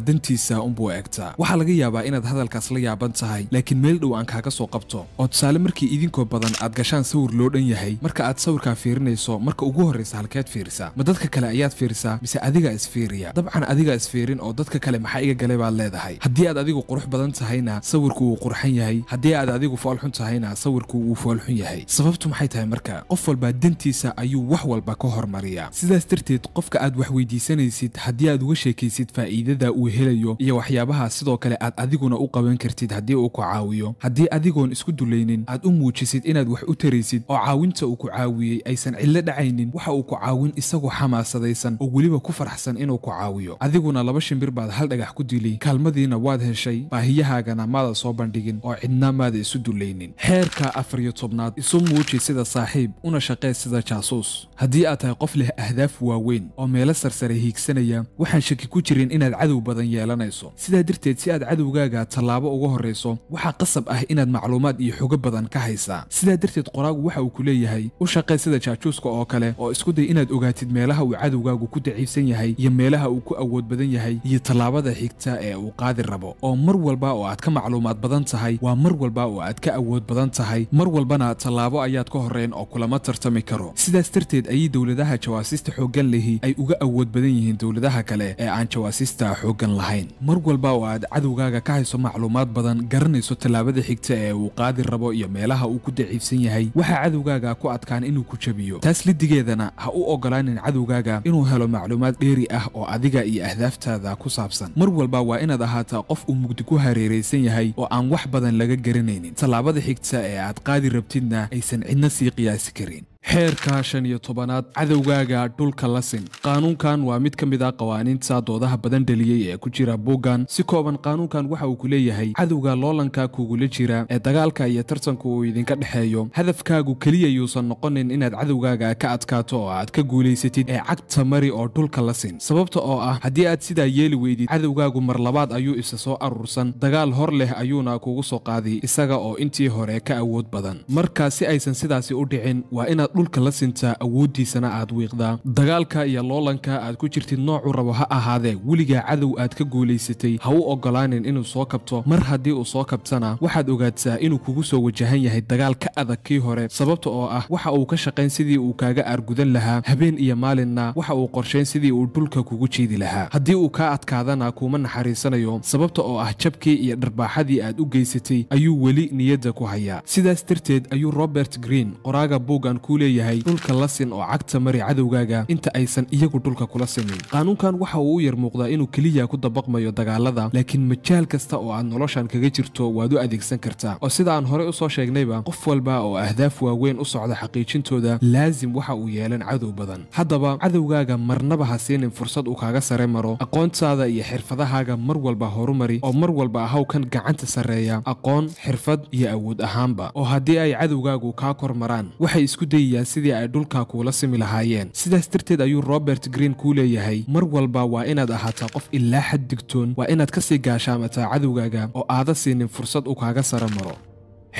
dantiisa unbuu egtaa waxaa laga yaabaa inaad hadalkaas la yaaban tahay laakiin meel dhow aan kaaga soo qabto tusaale markii idinkoo badan aad gashaan sawir loo dhan yahay marka aad sawirkaa fiirinayso marka ugu horraysa halkeed fiirisaa ma dadka kale ayaad fiirisaa mise adigaa isfiiriya dabcan adigaa isfiirin oo dadka kale maxaa iga galay baad leedahay haddii aad adigu qurux badan tahayna sawirku wuu qurxan yahay haddii aad adigu foolxun tahayna sawirku wuu foolxun yahay sababtu maxay tahay marka qof walba dantiisa ayuu wax walba ka hormariyaa sidaas darteed qofka aad wax weydiisanaysid haddii aad uga sheekaysid faa'iidada uu helayo iyo waxyaabaha sidoo kale aad adiguna u qaban kartid haddii uu ku caawiyo haddii adigoon isku dulayn haynin aad u muujisid inaad wax u taraysid oo caawinta uu ku caawiyey aysan cillo dhacaynin waxa uu ku caawin isagoo xamaasadaysan oo weliba ku faraxsan inuu ku caawiyo adiguna laba shimbir baad hal dhagax ku dilay kaalmadiina waad heshay baahiyahaagana maada soo bandhigin oo cidnaa maada isu dulaynin xeerka afar iyo tobnaad isu muuji sida saaxiib una shaqee sida jaasuus haddii aad tahay qof leh ahdaaf waaweyn oo meelo sarsare hiigsanaya waxaan shaki ku jirin inaad cadow badan yeelanayso sidaa darteed si aad cadowgaaga tallaabo uga horayso waxaa qasab ah inaad macluumaad iyo xog xoogga badan ka haysa sidaa darteed qoraagu waxa uu ku leeyahay u shaqee sida jaajuuska oo kale oo isku day inaad ogaatid meelaha uu cadowgaagu ku daciifsan yahay iyo meelaha uu ku awood badan yahay iyo tallaabada xigta ee uu qaadi rabo oo mar walba oo aad ka macluumaad badan tahay waa mar walba oo aad ka awood badan tahay mar walbana tallaabo ayaad ka horeen oo kulama tartami karo sidaas darteed ayay dowladaha jawaasista xooggan lehi ay uga awood badan yihiin dowladaha kale ee aan jawaasista xooggan lahayn mar walba oo aad cadowgaaga ka hayso macluumaad badan garanayso tallaabada xigta ee uu qaadi rabo kabo iyo meelaha uu ku daciifsan yahay waxaa cadowgaaga ku adkaan inuu ku jabiyo taas lidigeedana ha u ogolaanin cadowgaaga inuu helo macluumaad dheeri ah oo adiga iyo ahdaaftaada ku saabsan mar walba waa inaad ahaataa qof uu mugdi ku hareeraysan yahay oo aan wax badan laga garanaynin tallaabada xigta ee aad qaadi rabtidna aysan cidna sii qiyaasi karin xeerka shan iyo tobanaad cadowgaaga dhulka la qaanuunkan waa mid ka mid ah qawaaniinta doodaha badan dheliyey ee ku jira buuggan si kooban qaanuunkan waxa uu ku leeyahay cadowga loolanka kugula jira ee dagaalka iyo tartanka uu idinka dhexeeyo hadafkaagu keliya yuusan noqonin inaad cadowgaaga ka adkaato oo aad ka guulaysatid ee cagta mari oo dhulka lasin sababta oo ah haddii aad sidaa yeeli weydid cadowgaagu mar labaad ayuu isa soo arursan dagaal hor leh ayuuna kugu soo qaadi isaga oo intii hore ka awood badan marka si aysan sidaasi u dhicin waa inaad dhulka la sintaa awooddiisana aad wiiqdaa dagaalka iyo loolanka aad ku jirtid noocu rabo ha ahaadee weligaa cadow aad ka guulaysatay ha u oggolaanin inuu soo kabto mar haddii uu soo kabtana waxaad ogaadsaa inuu kugu soo wajahan yahay dagaal ka adag kii hore sababta oo ah waxa uu ka shaqayn sidii uu kaaga aargudan lahaa habeen iyo maalinna waxa uu qorshayn sidii uu dhulka kugu jiidi lahaa haddii uu kaa adkaadana kuuma naxariisanayo sababta oo ah jabkii iyo dharbaaxadii aad u geysatay ayuu weli niyadda ku hayaa sidaas darteed ayuu robert green qoraaga buuggan kuule leeyahay dhulka la sin oo cagta mari cadowgaaga inta aysan iyagu dhulka kula sinin qaanuunkan waxa uu u yar muuqdaa inuu keliya ku dabaqmayo dagaalada laakiin majaal kasta oo aad noloshaan kaga jirto waad u adeegsan kartaa oo sida aan horey u soo sheegnayba qof walba oo ahdaaf waaweyn u socda xaqiijintooda laasim waxa uu yeelan cadow badan haddaba cadowgaaga marnaba ha siinin fursad uu kaaga sare maro aqoontaada iyo xirfadahaaga mar walba horumari oo mar walba ahawkan gacanta sarreeya aqoon xirfad iyo awood ahaanba oo haddii ay cadowgaagu kaa kor maraan waxay isku dayi sameeyeen sidii ay dhulka kuula simi lahaayeen sidaas darteed ayuu robert green kuu leeyahay mar walba waa inaad ahaataa qof ilaa xad digtoon waa inaad ka sii gaashaamataa cadowgaaga oo aada siinin fursad uu kaaga sara maro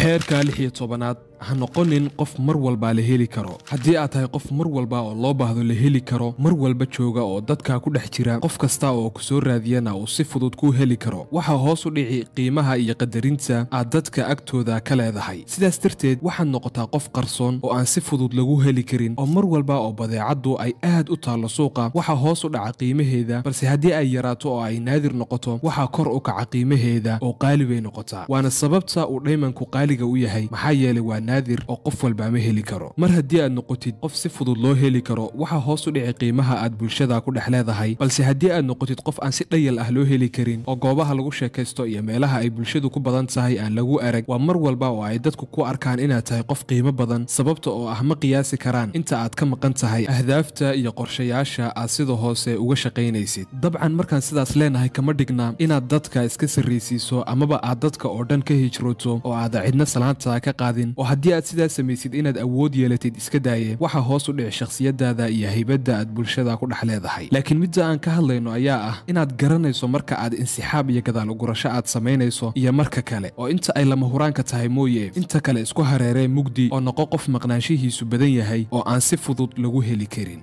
xeerka lix tobanaad ha noqonin qof mar walbaa la heli karo haddii aad tahay qof mar walba oo loo baahdo la heli karo mar walba jooga oo dadka ku dhex jira qof kasta oo ku soo raadiyana uu si fudud kuu heli karo waxaa hoos u dhici qiimaha iyo qadarinta aad dadka agtooda ka leedahay sidaas darteed waxaad noqotaa qof qarsoon oo aan si fudud lagu heli karin oo mar walba oo badeecaddu ay aad u taallo suuqa waxaa hoos u dhaca qiimaheeda balse haddii ay yaraato oo ay naadir noqoto waxaa kor u kaca qiimaheeda oo qaali bay noqotaa waana sababta uu dhaymanku qaaliga u yahay maxaa yeelay waa naadir oo qof walba ama heli karo mar haddii aad noqotid qof si fudud loo heli karo waxaa hoos u dhici qiimaha aad bulshada ku dhex leedahay balse haddii aad noqotid qof aan si dhayal ah loo heli karin oo goobaha lagu sheekaysto iyo meelaha ay bulshadu ku badan tahay aan lagu arag waa mar walba oo ay dadku ku arkaan inaad tahay qof qiimo badan sababta oo ah ma qiyaasi karaan inta aad ka maqan tahay ahdaafta iyo qorshayaasha aad sida hoose uga shaqaynaysid dabcan markaan sidaas leenahay kama dhignaa inaad dadka iska sarraysiiso amaba aad dadka oo dhan ka hijrooto oo aad cidna salaanta ka qaadin haddii aad sidaa samaysid inaad awood yeelatid iska daaye waxa hoos u dhici shakhsiyadaada iyo haybadda aad bulshada ku dhex leedahay laakiin midda aan ka hadlayno ayaa ah inaad garanayso marka aad insixaab iyo gadaal ugurasho aad samaynayso iyo marka kale oo inta ay lama huraanka tahay mooye inta kale isku hareeree mugdi oo noqo qof maqnaanshihiisu badan yahay oo aan si fudud lagu heli karin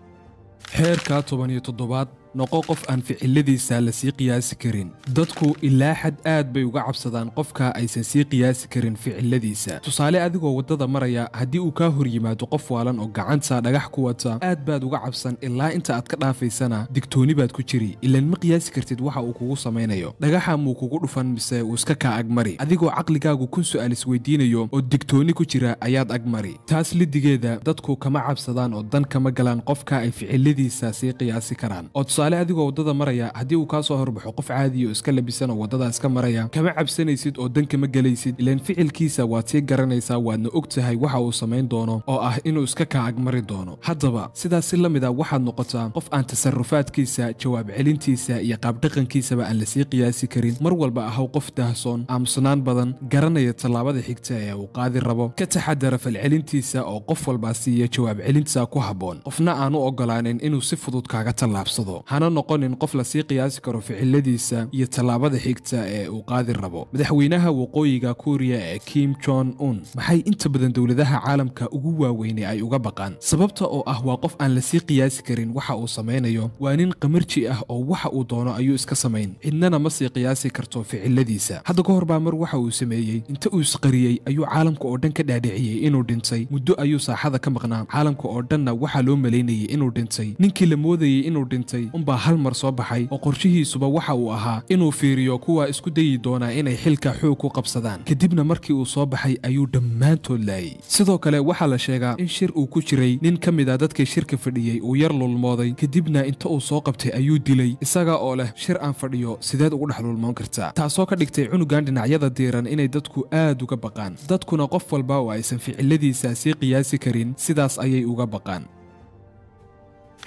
noqo qof aan ficiladiisa la sii qiyaasi karin dadku ilaa xad aad bay uga cabsadaan qofka aysan sii qiyaasi karin ficiladiisa tusaale adigoo waddada maraya haddii uu kaa hor yimaado qof waalan oo gacanta dhagax ku wata aad baad uga cabsan ilaa inta aad ka dhaafaysana digtooni baad ku jiri ilaan ma qiyaasi kartid waxa uu kugu samaynayo dhagaxa muu kugu dhufan mise uu iska kaa agmari adigoo caqligaagu kun su'aal isweydiinayo oo digtooni ku jira ayaad agmari taas lidigeeda dadku kama cabsadaan oo dan kama galaan qofka ay ficilladiisa sii qiyaasi karaan tusaale adigoo waddada maraya haddii uu kaa soo horbaxo qof caadiya oo iska labisan oo waddadaas ka maraya kama cabsanaysid oo dan kama gelaysid ilaan ficilkiisa waad sii garanaysaa waadna og tahay waxa uu samayn doono oo ah inuu iska kaa agmari doono haddaba sidaas si la mida ah waxaad noqotaa qof aan tasarufaadkiisa jawaab celintiisa iyo qaabdhaqankiisaba aan lasii qiyaasi karin mar walba ahow qof daahsoon aamusnaan badan garanaya tallaabada xigta ee uu qaadi rabo ka taxadara falcelintiisa oo qof walba siiya jawaab celintiisa ku habboon qofna aanu oggolaanayn inuu si fudud kaaga tallaabsado hana noqonin qof la sii qiyaasi karo ficiladiisa iyo tallaabada xigta ee uu qaadi rabo madaxweynaha waqooyiga kuuriya ee kim jon un maxay inta badan dowladaha caalamka ugu waaweynay ay uga baqaan sababta oo ah waa qof aan la sii qiyaasi karin waxa uu samaynayo waa nin qamarji ah oo waxa uu doono ayuu iska samayn cidnana ma sii qiyaasi karto ficiladiisa hadda ka hor baa mar waxa uu sameeyey inta uu isqariyey ayuu caalamka oo dhan ka dhaadhiciyey inuu dhintay muddo ayuu saaxada ka maqnaa caalamka oo dhanna waxaa loo malaynayay inuu dhintay ninkii la moodayey inuu dhintay unbaa hal mar soo baxay oo qorshihiisuba waxa uu ahaa inuu fiiriyo kuwa isku dayi doonaa inay xilka xoog ku qabsadaan kadibna markii uu soo baxay ayuu dhammaantood laayay sidoo kale waxaa la sheegaa in shir uu ku jiray nin ka mid a ah dadkii shirka fadhiyey uu yar lulmooday kadibna inta uu soo qabtay ayuu dilay isaga oo leh shir aan fadhiyo sideed ugu dhex lulmoon kartaa taasoo ka dhigtay cunugan dhinacyada diiran inay dadku aad uga baqaan dadkuna qof walba oo aysan ficiladiisa sii qiyaasi karin sidaas ayay uga baqaan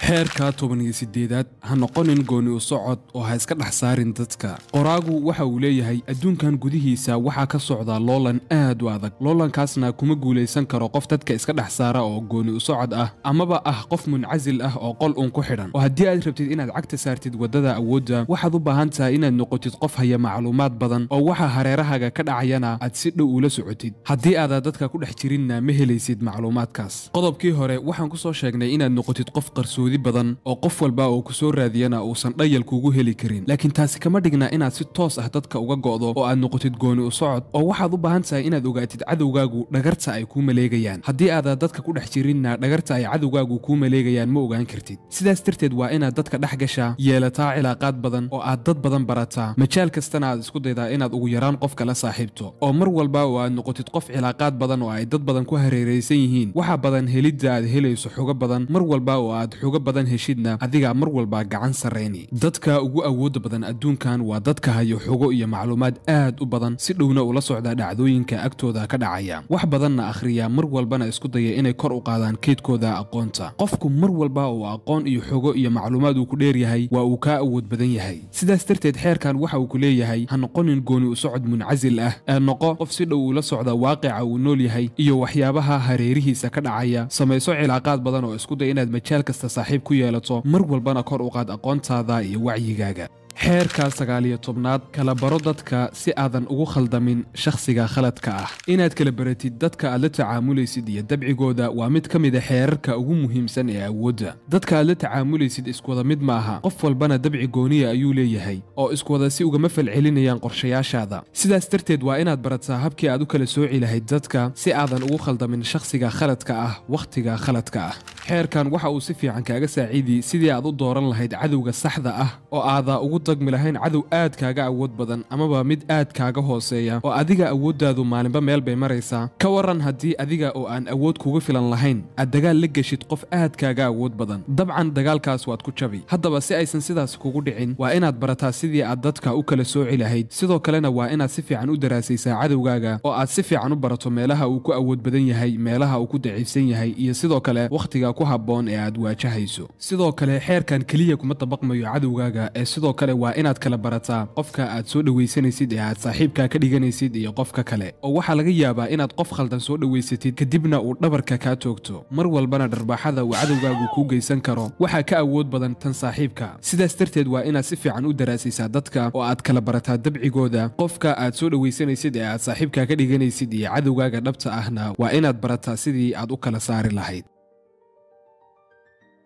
heerka tobaniyo siddeedaad ha noqonin gooni u socod oo ha iska dhex saarin dadka qoraagu waxa uu leeyahay adduunkan gudihiisa waxaa ka socdaa loolan aad u adag loolankaasna kuma guulaysan karo qof dadka iska dhex saara oo gooni u socod ah amaba ah qof muncasil ah oo qol uun ku xidhan oo haddii aad rabtid inaad cagta saartid waddada awoodda waxaad u baahan tahay inaad noqotid qof haya macluumaad badan oo waxa hareerahaaga ka dhacayana aad si dhow ula socotid haddii aadaa dadka ku dhex jirinna ma helaysid macluumaadkaas qodobkii hore waxaan ku soo sheegnay inaad noqotid qof qarsoon geesoodi badan oo qof walba oo kusoo raadiyana uusan dhayal kuugu heli karin laakiin taasi kama dhigna inaad si toos ah dadka uga go'do oo aad noqotid gooni u socod oo waxaad u baahan tahay inaad ogaatid cadowgaagu dhagarta ay kuu maleegayaan haddii aadaa dadka ku dhex jirinna dhagarta ay cadowgaagu kuu maleegayaan ma ogaan kartid sidaas darteed waa inaad dadka dhex gashaa yeelataa cilaaqaad badan oo aad dad badan barataa majaal kastana aad isku daydaa inaad ugu yaraan qof kala saaxiibto oo mar walba oo aad noqotid qof cilaaqaad badan oo ay dad badan ku hareeraysan yihiin waxaa badan helidda aad helayso xogo badan mar walba oo aad xoga uga badan heshidna adiga mar walba gacan sarrayni dadka ugu awooda badan adduunkan waa dadka hayo xogo iyo macluumaad aad u badan si dhowna ula socda dhacdooyinka agtooda ka dhacaya wax badanna akhriya mar walbana isku daya inay kor u qaadaan keydkooda aqoonta qofku mar walba oo aqoon iyo xogo iyo macluumaad uu ku dheer yahay waa uu kaa awood badan yahay sidaas darteed xeerkan waxa uu ku leeyahay ha noqonin gooni u socod muncasil ah ee noqo qof si dhow ula socda waaqica uu nool yahay iyo waxyaabaha hareerihiisa ka dhacaya samayso cilaaqaad badan oo isku day inaad majaal kasta saaxiib ku yeelato mar walbana kor u qaad aqoontaada iyo wacyigaaga xeerka sagaaliyo tobnaad kala baro dadka si aadan ugu khaldamin shakhsiga khaladka ah inaad kala baratid dadka aad la tacaamulaysid iyo dabcigooda waa mid ka mid a ah xeerarka ugu muhiimsan ee awoodda dadka aad la tacaamulaysid iskuwada mid ma aha qof walbana dabci gooniya ayuu leeyahay oo iskuwada si ugama falcelinayaan qorshayaashaada sidaas darteed waa inaad barataa habkii aad u kala sooci lahayd dadka si aadan ugu khaldamin shakhsiga khaladka ah wakhtiga khaladka ah xeerkan waxa uu si fiican kaaga saaciidii sidii aad u dooran lahayd cadowga saxda ah oo aadaa ugu dagmi lahayn cadow aad kaaga awood badan amaba mid aad kaaga hooseeya oo adiga awooddaadu maalinba meel bay maraysaa ka waran haddii adiga oo aan awood kugu filan lahayn aad dagaal la geshid qof aad kaaga awood badan dabcan dagaalkaas waad ku jabi haddaba si aysan sidaas kugu dhicin waa inaad barataa sidii aad dadka u kala sooci lahayd sidoo kalena waa inaad si fiican u daraasaysaa cadowgaaga oo aad si fiican u barato meelaha uu ku awood badan yahay meelaha uu ku daciifsan yahay iyo sidoo kale wakhtiga ku habboon ee aad waajahayso sidoo kale xeerkan keliya kuma dabaqmayo cadowgaaga ee sidoo kale waa inaad kala barataa qofka aad soo dhowaysanaysid ee aad saaxiibkaa ka dhiganaysid iyo qofka kale oo waxaa laga yaabaa inaad qof khaldan soo dhowaysatid kadibna uu dhabarka kaa toogto mar walbana dharbaaxada uu cadowgaagu kuu geysan karo waxaa ka awood badan tan saaxiibka sidaas darteed waa inaad si fiican u daraasaysaa dadka oo aad kala barataa dabcigooda qofka aad soo dhowaysanaysid ee aad saaxiibkaa ka dhiganaysid iyo cadowgaaga dhabta ahna waa inaad barataa sidii aad u kala saari lahayd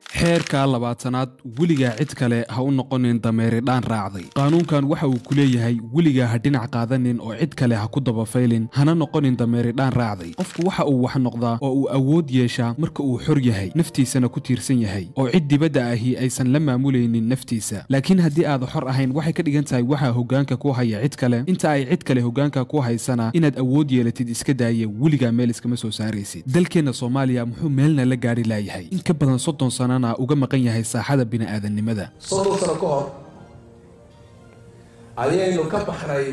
xeerka labaatanaad weligaa cid kale ha u noqonin dameeri dhaan raacday qaanuunkan waxa uu ku leeyahay weligaa ha dhinac qaadanin oo cid kale ha ku dabafaylin hana noqonin dameeri dhaan raacday qofku waxa uu wax noqdaa oo uu awood yeeshaa marka uu xor yahay naftiisana ku tiirsan yahay oo cid dibadda ahi aysan la maamulaynin naftiisa laakiin haddii aad xor ahayn waxay ka dhigan tahay waxaa hoggaanka ku haya cid kale inta ay cid kale hoggaanka ku haysana inaad awood yeelatid iska daaya weligaa meel iskama soo saaraysid dalkeenna soomaaliya muxuu meelna la gaadhi laayahay in ka badan soddon sano badanana uga maqan yahay saaxada bini'aadannimada soddon sano ka hor ayaynu ka baxnay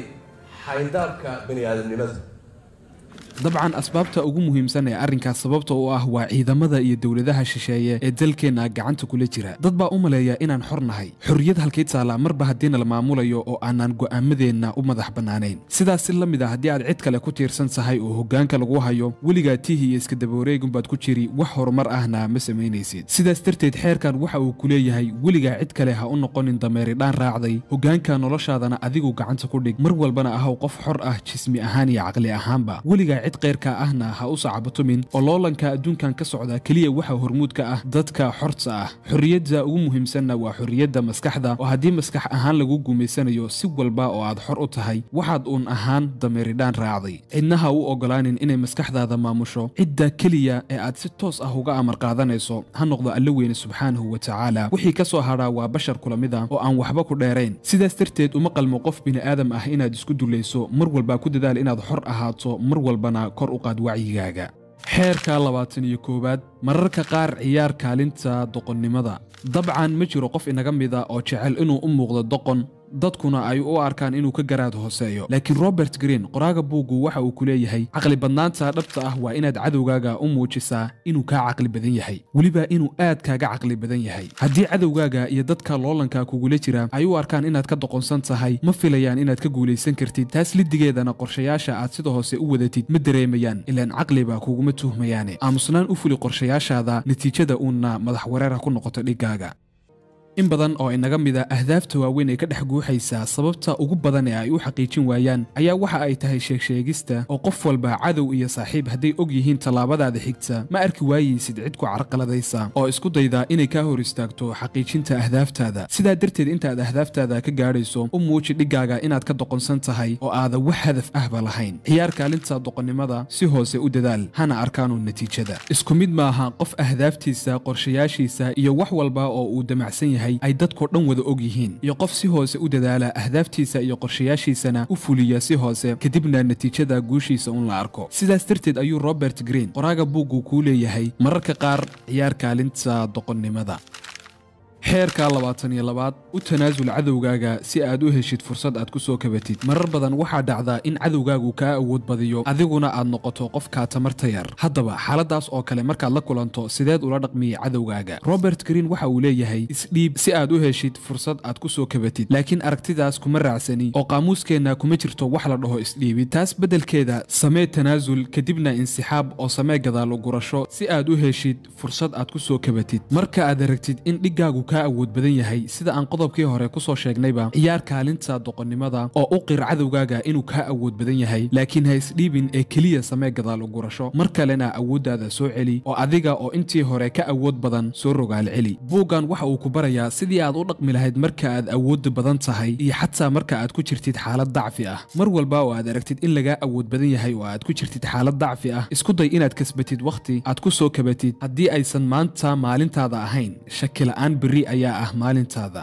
xaydaabka bini'aadamnimada dabcan asbaabta ugu muhiimsan ee arrinkaas sababta u ah waa ciidamada iyo dowladaha shisheeye ee dalkeenna gacanta kula jira dad baa u maleeya inaan xor nahay xorriyad halkay taallaa marba haddiina la maamulayo oo aanaan go'aamadeenna u madax bannaanayn sidaas si la mid a ah, haddii aad cid kale ku tiirsan tahay oo hoggaanka lagu hayo weligaa tihi iyo iskadabawareegunbaad ku jiri wax horumar ahna ma samaynaysid sidaas darteed xeerkan waxa uu ku leeyahay weligaa cid kale ha u noqonin dameeridhaan raacday hoggaanka noloshaadana adigu gacanta ku dhig mar walbana ahow qof xor ah jismi ahaan iyo caqli ahaanba weligaa cid keyrka ahna ha u sacabatumin oo loolanka adduunkan ka socda keliya waxa hormuudka ah dadka xorta ah xorriyadda ugu muhiimsanna waa xorriyadda maskaxda oo haddii maskax ahaan lagu gumaysanayo si walba oo aad xor u tahay waxaad uun ahaan dameeridhaan raacday cidna ha u ogolaanin inay maskaxdaada maamusho cidda keliya ee aad si toos ah uga amar qaadanayso ha noqdo alla weyne subxaanahu wa tacaala wixii ka soo hadhaa waa bashar kula mid ah oo aan waxba ku dheerayn sidaas darteed uma qalmo qof biniaadam ah inaad isku dulayso mar walba ku dadaal inaad xor ahaato mar walbana doonaa kor u qaad wacyigaaga xeerka labaatan iyo koowaad mararka qaar ciyaar kaalinta doqonnimada dabcan ma jiro qof inaga mid a oo jecel inuu u muuqdo doqon dadkuna ay u arkaan inuu ka garaad hooseeyo laakiin robert green qoraaga buuggu waxa uu ku leeyahay caqli badnaanta dhabta ah waa inaad cadowgaaga u muujisaa inuu kaa caqli badan yahay weliba inuu aad kaaga caqli badan yahay haddii cadowgaaga iyo dadka loolanka kugula jira ay u arkaan inaad ka doqonsan tahay ma filayaan inaad ka guulaysan kartid taas lidigeedana qorshayaasha aad sida hoose u wadatid ma dareemayaan ilaan caqliba kuguma tuhmayaane aamusnaan u fuli qorshayaashaada natiijada uunna madaxwareera ku noqoto dhiggaaga in badan oo inaga mida ahdaafta waaweyn ee ka dhex guuxaysa sababta ugu badan ee ay u xaqiijin waayaan ayaa waxa ay tahay sheegsheegista oo qof walba cadow iyo saaxiib hadday og yihiin tallaabadaada xigta ma arki waayeysid cid ku carqaladaysa oo isku dayda inay kaa hor istaagto xaqiijinta ahdaaftaada sidaa darteed intaaad ahdaaftaada ka gaadhayso u muuji dhiggaaga inaad ka doqonsan tahay oo aada wax hadaf ahba lahayn ciyaar kaalinta doqonnimada si hoose u dadaal hana arkaanu natiijada isku mid maaha qof ahdaaftiisa qorshayaashiisa iyo wax walba oo uu damacsan yahay yahay ay dadko dhan wada og yihiin iyo qof si hoose u dadaala ahdaaftiisa iyo qorshayaashiisana u fuliya si hoose kadibna natiijada guushiisa un la arko sidaas darteed ayuu robert green qoraaga buuggu kuu leeyahay mararka qaar ciyaar kaalinta doqonnimada xeerka labaatan iyo labaad u tanaasul cadowgaaga si aad u heshid fursad aad ku soo kabatid marar badan waxaa dhacda in cadowgaagu kaa awood badiyo adiguna aad noqoto qof kaa tamarta yar haddaba xaaladaas oo kale markaad la kulanto sideed ula dhaqmiya cadowgaaga robert green waxa uu leeyahay isdhiib si aad u heshid fursad aad ku soo kabatid laakiin aragtidaas kuma raacsani oo qaamuuskeenna kuma jirto wax la dhaho isdhiibid taas beddelkeeda samee tanaasul kadibna insixaab oo samee gadaalo gurasho si aad u heshid fursad aad ku soo kabatid marka aad aragtid in dhiggaagu kaa awood badan yahay sida aan qodobkii hore ku soo sheegnayba ciyaar kaalinta doqonnimada oo u qir cadowgaaga inuu ka awood badan yahay laakiin ha isdhiibin ee keliya samee gadaal u gurasho mar kalena awooddaada soo celi oo adiga oo intii hore ka awood badan soo rogaal celi buuggan waxa uu ku barayaa sidii aad u dhaqmi lahayd marka aad awoodda badan tahay iyo xataa marka aad ku jirtid xaalad dacfi ah mar walba oo aad aragtid in lagaa awood badan yahay oo aad ku jirtid xaalad dacfi ah isku day inaad kasbatid wakhti aad ku soo kabatid haddii aysan maanta maalintaada ahayn shaki la'aan beri berri ayaa ah maalintaada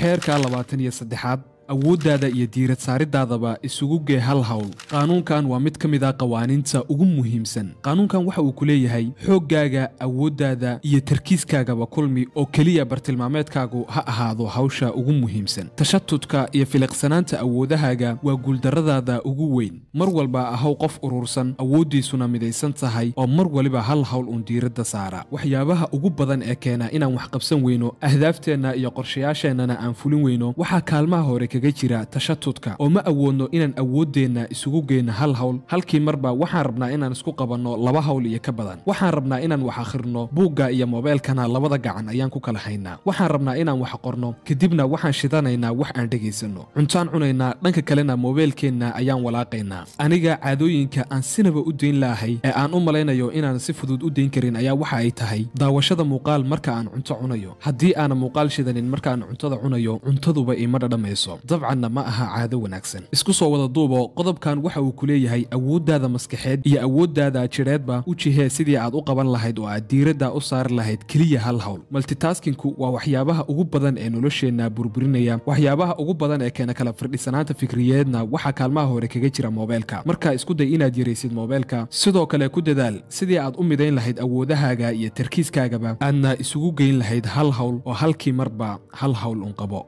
xeerka labaatan iyo saddexaad awooddaada iyo diirad saaridaadaba isugu gee hal hawl qaanuunkan waa mid ka mid a ah qawaaniinta ugu muhiimsan qaanuunkan waxa uu ku leeyahay xooggaaga awooddaada iyo tarkiiskaagaba kulmi oo keliya bartilmaameedkaagu ha ahaado hawsha ugu muhiimsan tashatudka iyo filiqsanaanta awoodahaaga waa guuldarradaada ugu weyn mar walba ahow qof urursan awooddiisuna midaysan tahay oo mar waliba hal hawl uun diiradda saara waxyaabaha ugu badan ee keena inaan waxqabsan weyno ahdaafteenna iyo qorshayaasheennana aan fulin weyno waxaa kaalmaha hore kaga jira tashatudka oo ma awoodno inaan awooddeenna isugu geenno hal hawl halkii marba waxaan rabnaa inaan isku qabanno laba hawl iyo ka badan waxaan rabnaa inaan wax akhirno buugga iyo moobeelkana labada gacan ayaan ku kala haynaa waxaan rabnaa inaan wax qorno kadibna waxaan shidanaynaa wax aan dhegaysanno cuntaan cunaynaa dhanka kalena moobeelkeenna ayaan walaaqaynaa aniga caadooyinka aan sinaba u dayn laahay ee aan u malaynayo inaan si fudud u dayn karin ayaa waxa ay tahay daawashada muuqaal marka aan cunto cunayo haddii aanan muuqaal shidanin markaan cuntada cunayo cuntaduba ima dhadhamayso dabcanna ma aha caado wanaagsan isku soo wada duubo qodobkan waxa uu ku leeyahay awooddaada maskaxeed iyo awooddaada jireedba u jihee sidii aad u qaban lahayd oo aad diiradda u saari lahayd keliya hal hawl multitaskinku waa waxyaabaha ugu badan ee nolosheenna burburinaya waxyaabaha ugu badan ee keena kala firdhisanaanta fikriyeedna waxaa kaalmaha hore kaga jira moobeelka marka isku day inaad yaraysid moobeelka sidoo kale ku dadaal sidii aad u midayn lahayd awoodahaaga iyo tarkiiskaagaba aadna isugu geyn lahayd hal hawl oo halkii marba hal hawl un qabo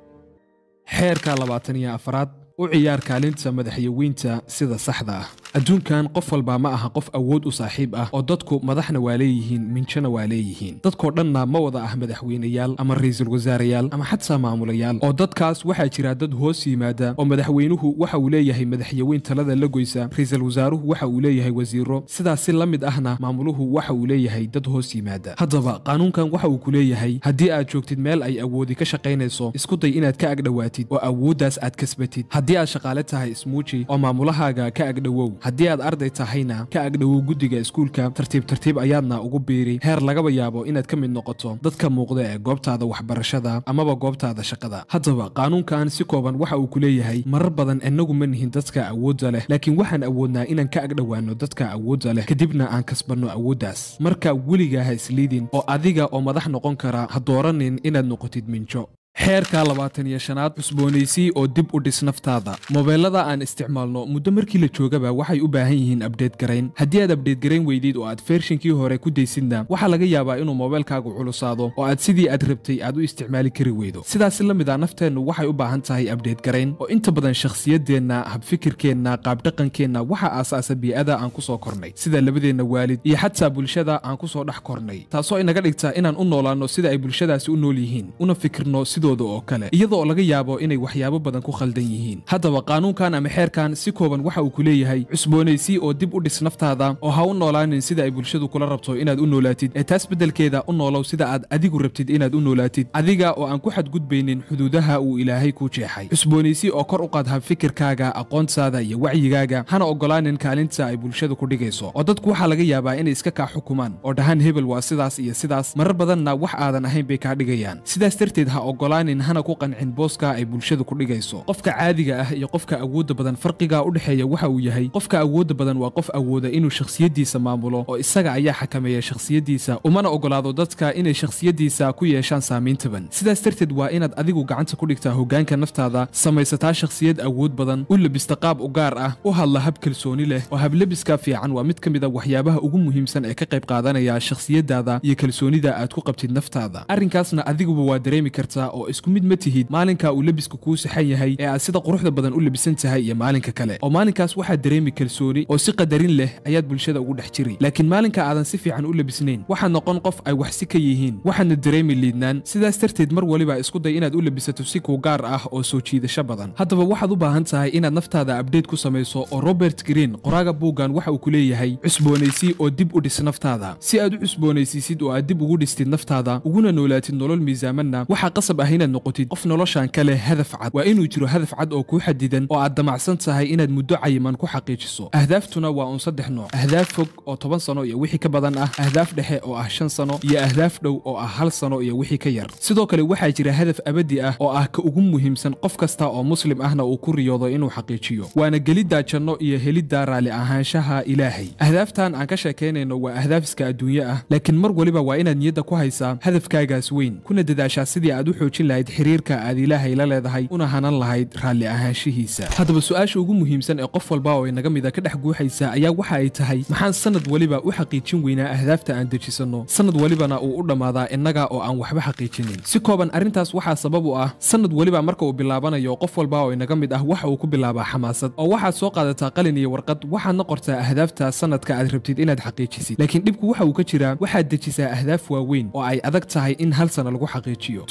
xeerka labaatan iyo afraad u ciyaar kaalinta madaxyaweynta sida saxda ah adduunkan qof walbaa ma aha qof awood u saaxiib ah oo dadku madaxna waa leeyihiin minjona waa leeyihiin dadkoo dhanna ma wada ah madaxweynayaal ama ra'iisul wasaarayaal ama xataa maamulayaal oo dadkaas waxaa jira dad hoos yimaada oo madaxweynuhu waxa uu leeyahay madaxyaweyn talada la goysa ra ra'iisul wasaaruhu waxa uu leeyahay wasiiro sidaas si la mid ahna maamuluhu waxa uu leeyahay dad hoos yimaada haddaba qaanuunkan waxa uu ku leeyahay haddii aad joogtid meel ay awoodi ka shaqaynayso isku day inaad ka agdhowaatid oo awooddaas aad kasbatid haddii aad shaqaale tahay ismuuji oo maamulahaaga ka agdhowow haddii aad arday tahayna ka agdhowow guddiga iskuulka tartiib tartiib ayaadna ugu biiri heer lagaba yaabo inaad ka mid noqoto dadka muuqda ee goobtaada waxbarashada amaba goobtaada shaqada haddaba qaanuunkan si kooban waxa uu ku leeyahay marar badan innagu ma nihin dadka awoodda leh laakiin waxaan awoodnaa inaan ka agdhowaanno dadka awoodda leh kadibna aan kasbanno awooddaas marka weligaa ha isliidin oo adiga oo madax noqon kara ha dooranin inaad noqotid minjo xeerka labaatan iyo shanaad cusboonaysii oo dib u dhis naftaada mobeelada aan isticmaalno muddo markii la joogaba waxay u baahan yihiin abdheed garayn haddii aad abdeed garayn weydid oo aad feershinkii hore ku daysidna waxaa laga yaabaa inuu moobeelkaagu culusaado oo aad sidii aad rabtay aad u isticmaali kari weydo sidaasi la mid ah nafteennu waxay u baahan tahay abdheed garayn oo inta badan shakhsiyaddeenna habfikirkeenna qaabdhaqankeenna waxaa aasaasa bii'ada aan ku soo kornay sida labadeenna waalid iyo xataa bulshada aan ku soo dhex kornay taasoo inaga dhigta inaan u noolaanno sida ay bulshadaasi u nool yihiin una fikirno sidooda oo kale iyadoo laga yaabo inay waxyaabo badan ku khaldan yihiin haddaba qaanuunkan ama xeerkan si kooban waxa uu ku leeyahay cusboonaysi oo dib u dhis naftaada oo ha u noolaanin sida ay bulshadu kula rabto inaad u noolaatid ee taas beddelkeeda u noolow sida aad adigu rabtid inaad u noolaatid adiga oo aan ku xadgudbaynin xuduudaha uu ilaahay kuu jeexay cusboonaysi oo kor u qaadha fikirkaaga aqoontaada iyo wacyigaaga hana oggolaanin kaalinta ay bulshadu ku dhigayso oo dadku waxaa laga yaabaa inay iska kaa xukumaan oo dhahaan hebel waa sidaas iyo sidaas marar badanna wax aadan ahayn bay kaa dhigayaan sidaas darteed ha ogolaan jeclaanin hana ku qancin booska ay bulshada ku dhigayso qofka caadiga ah iyo qofka awoodda badan farqiga u dhexeeya waxa uu yahay qofka awoodda badan waa qof awooda inuu shakhsiyaddiisa maamulo oo isaga ayaa xakameeya shakhsiyaddiisa umana ogolaado dadka inay shakhsiyaddiisa ku yeeshaan saamayn taban sidaas darteed waa inaad adigu gacanta ku dhigtaa hoggaanka naftaada samaysataa shakhsiyad awood badan u labista qaab u gaar ah u hadla hab kalsooni leh oo hablabiska fiican waa mid ka mid a ah waxyaabaha ugu muhiimsan ee ka qayb qaadanaya shakhsiyaddaada iyo kalsoonida aad ku qabtid naftaada arrinkaasna adiguba waa dareemi kartaa oo oo isku mid ma tihid maalinka uu lebiska kuu sixan yahay ee aad sida quruxda badan u lebisan tahay iyo maalinka kale oo maalinkaas waxaad dareemi kalsooni oo si qadarin leh ayaad bulshada ugu dhex jiri laakiin maalinka aadan si fiican u lebisnayn waxaad noqon qof ay wax si ka yihiin waxaadna dareemi liidnaan sidaas darteed mar waliba isku day inaad u lebisato si kuu gaar ah oo soo jiidasho badan haddaba waxaad u baahan tahay inaad naftaada abdheyt ku samayso oo robert green qoraaga buuggan waxa uu ku leeyahay cusboonaysii oo dib u dhis naftaada si aad u cusboonaysiisid oo aad dib ugu dhistid naftaada uguna noolaatid nolol miisaamanna waxaa qasab ahayd inaad noqotid qof noloshan ka leh hadaf cad waa inuu jiro hadaf cad oo kuu xadidan oo aad damacsan tahay inaad muddo cayiman ku xaqiijiso ahdaaftuna waa uun saddex nooc ahdaaf fog oo toban sano iyo wixii ka badan ah ahdaaf dhexe oo ah shan sano iyo ahdaaf dhow oo ah hal sano iyo wixii ka yar sidoo kale waxaa jira hadaf abadi ah oo ah ka ugu muhiimsan qof kasta oo muslim ahna uu ku riyoodo inuu xaqiijiyo waana geliddaa janno iyo heliddaa raalli ahaanshaha ilaahay ahdaaftan aan ka sheekaynayno waa ahdaafiska adduunye ah laakiin mar waliba waa inaad niyadda ku haysaa hadafkaagaas weyn kuna dadaashaa sidii aad u xoojin xoojin lahayd xiriirka aad ilaahay la leedahay una hanan lahayd raalli ahaanshihiisa haddaba su-aasha ugu muhiimsan ee qof walba oo inaga mida ah ka dhex guuxaysa ayaa waxa ay tahay maxaan sanad weliba u xaqiijin weynaa ahdaafta aan dejisanno sanad welibana uu u dhammaadaa innaga oo aan waxba xaqiijinin si kooban arrintaas waxaa sabab u ah sanad weliba marka uu bilaabanayo qof walba oo inaga mid ah waxa uu ku bilaabaa xamaasad oo waxaad soo qaadataa qalin iyo warqad waxaadna qortaa ahdaafta sanadka aad rabtid inaad xaqiijisid laakiin dhibku waxa uu ka jiraa waxaad dejisaa ahdaaf waaweyn oo ay adag tahay in hal sana lagu xaqiijiyo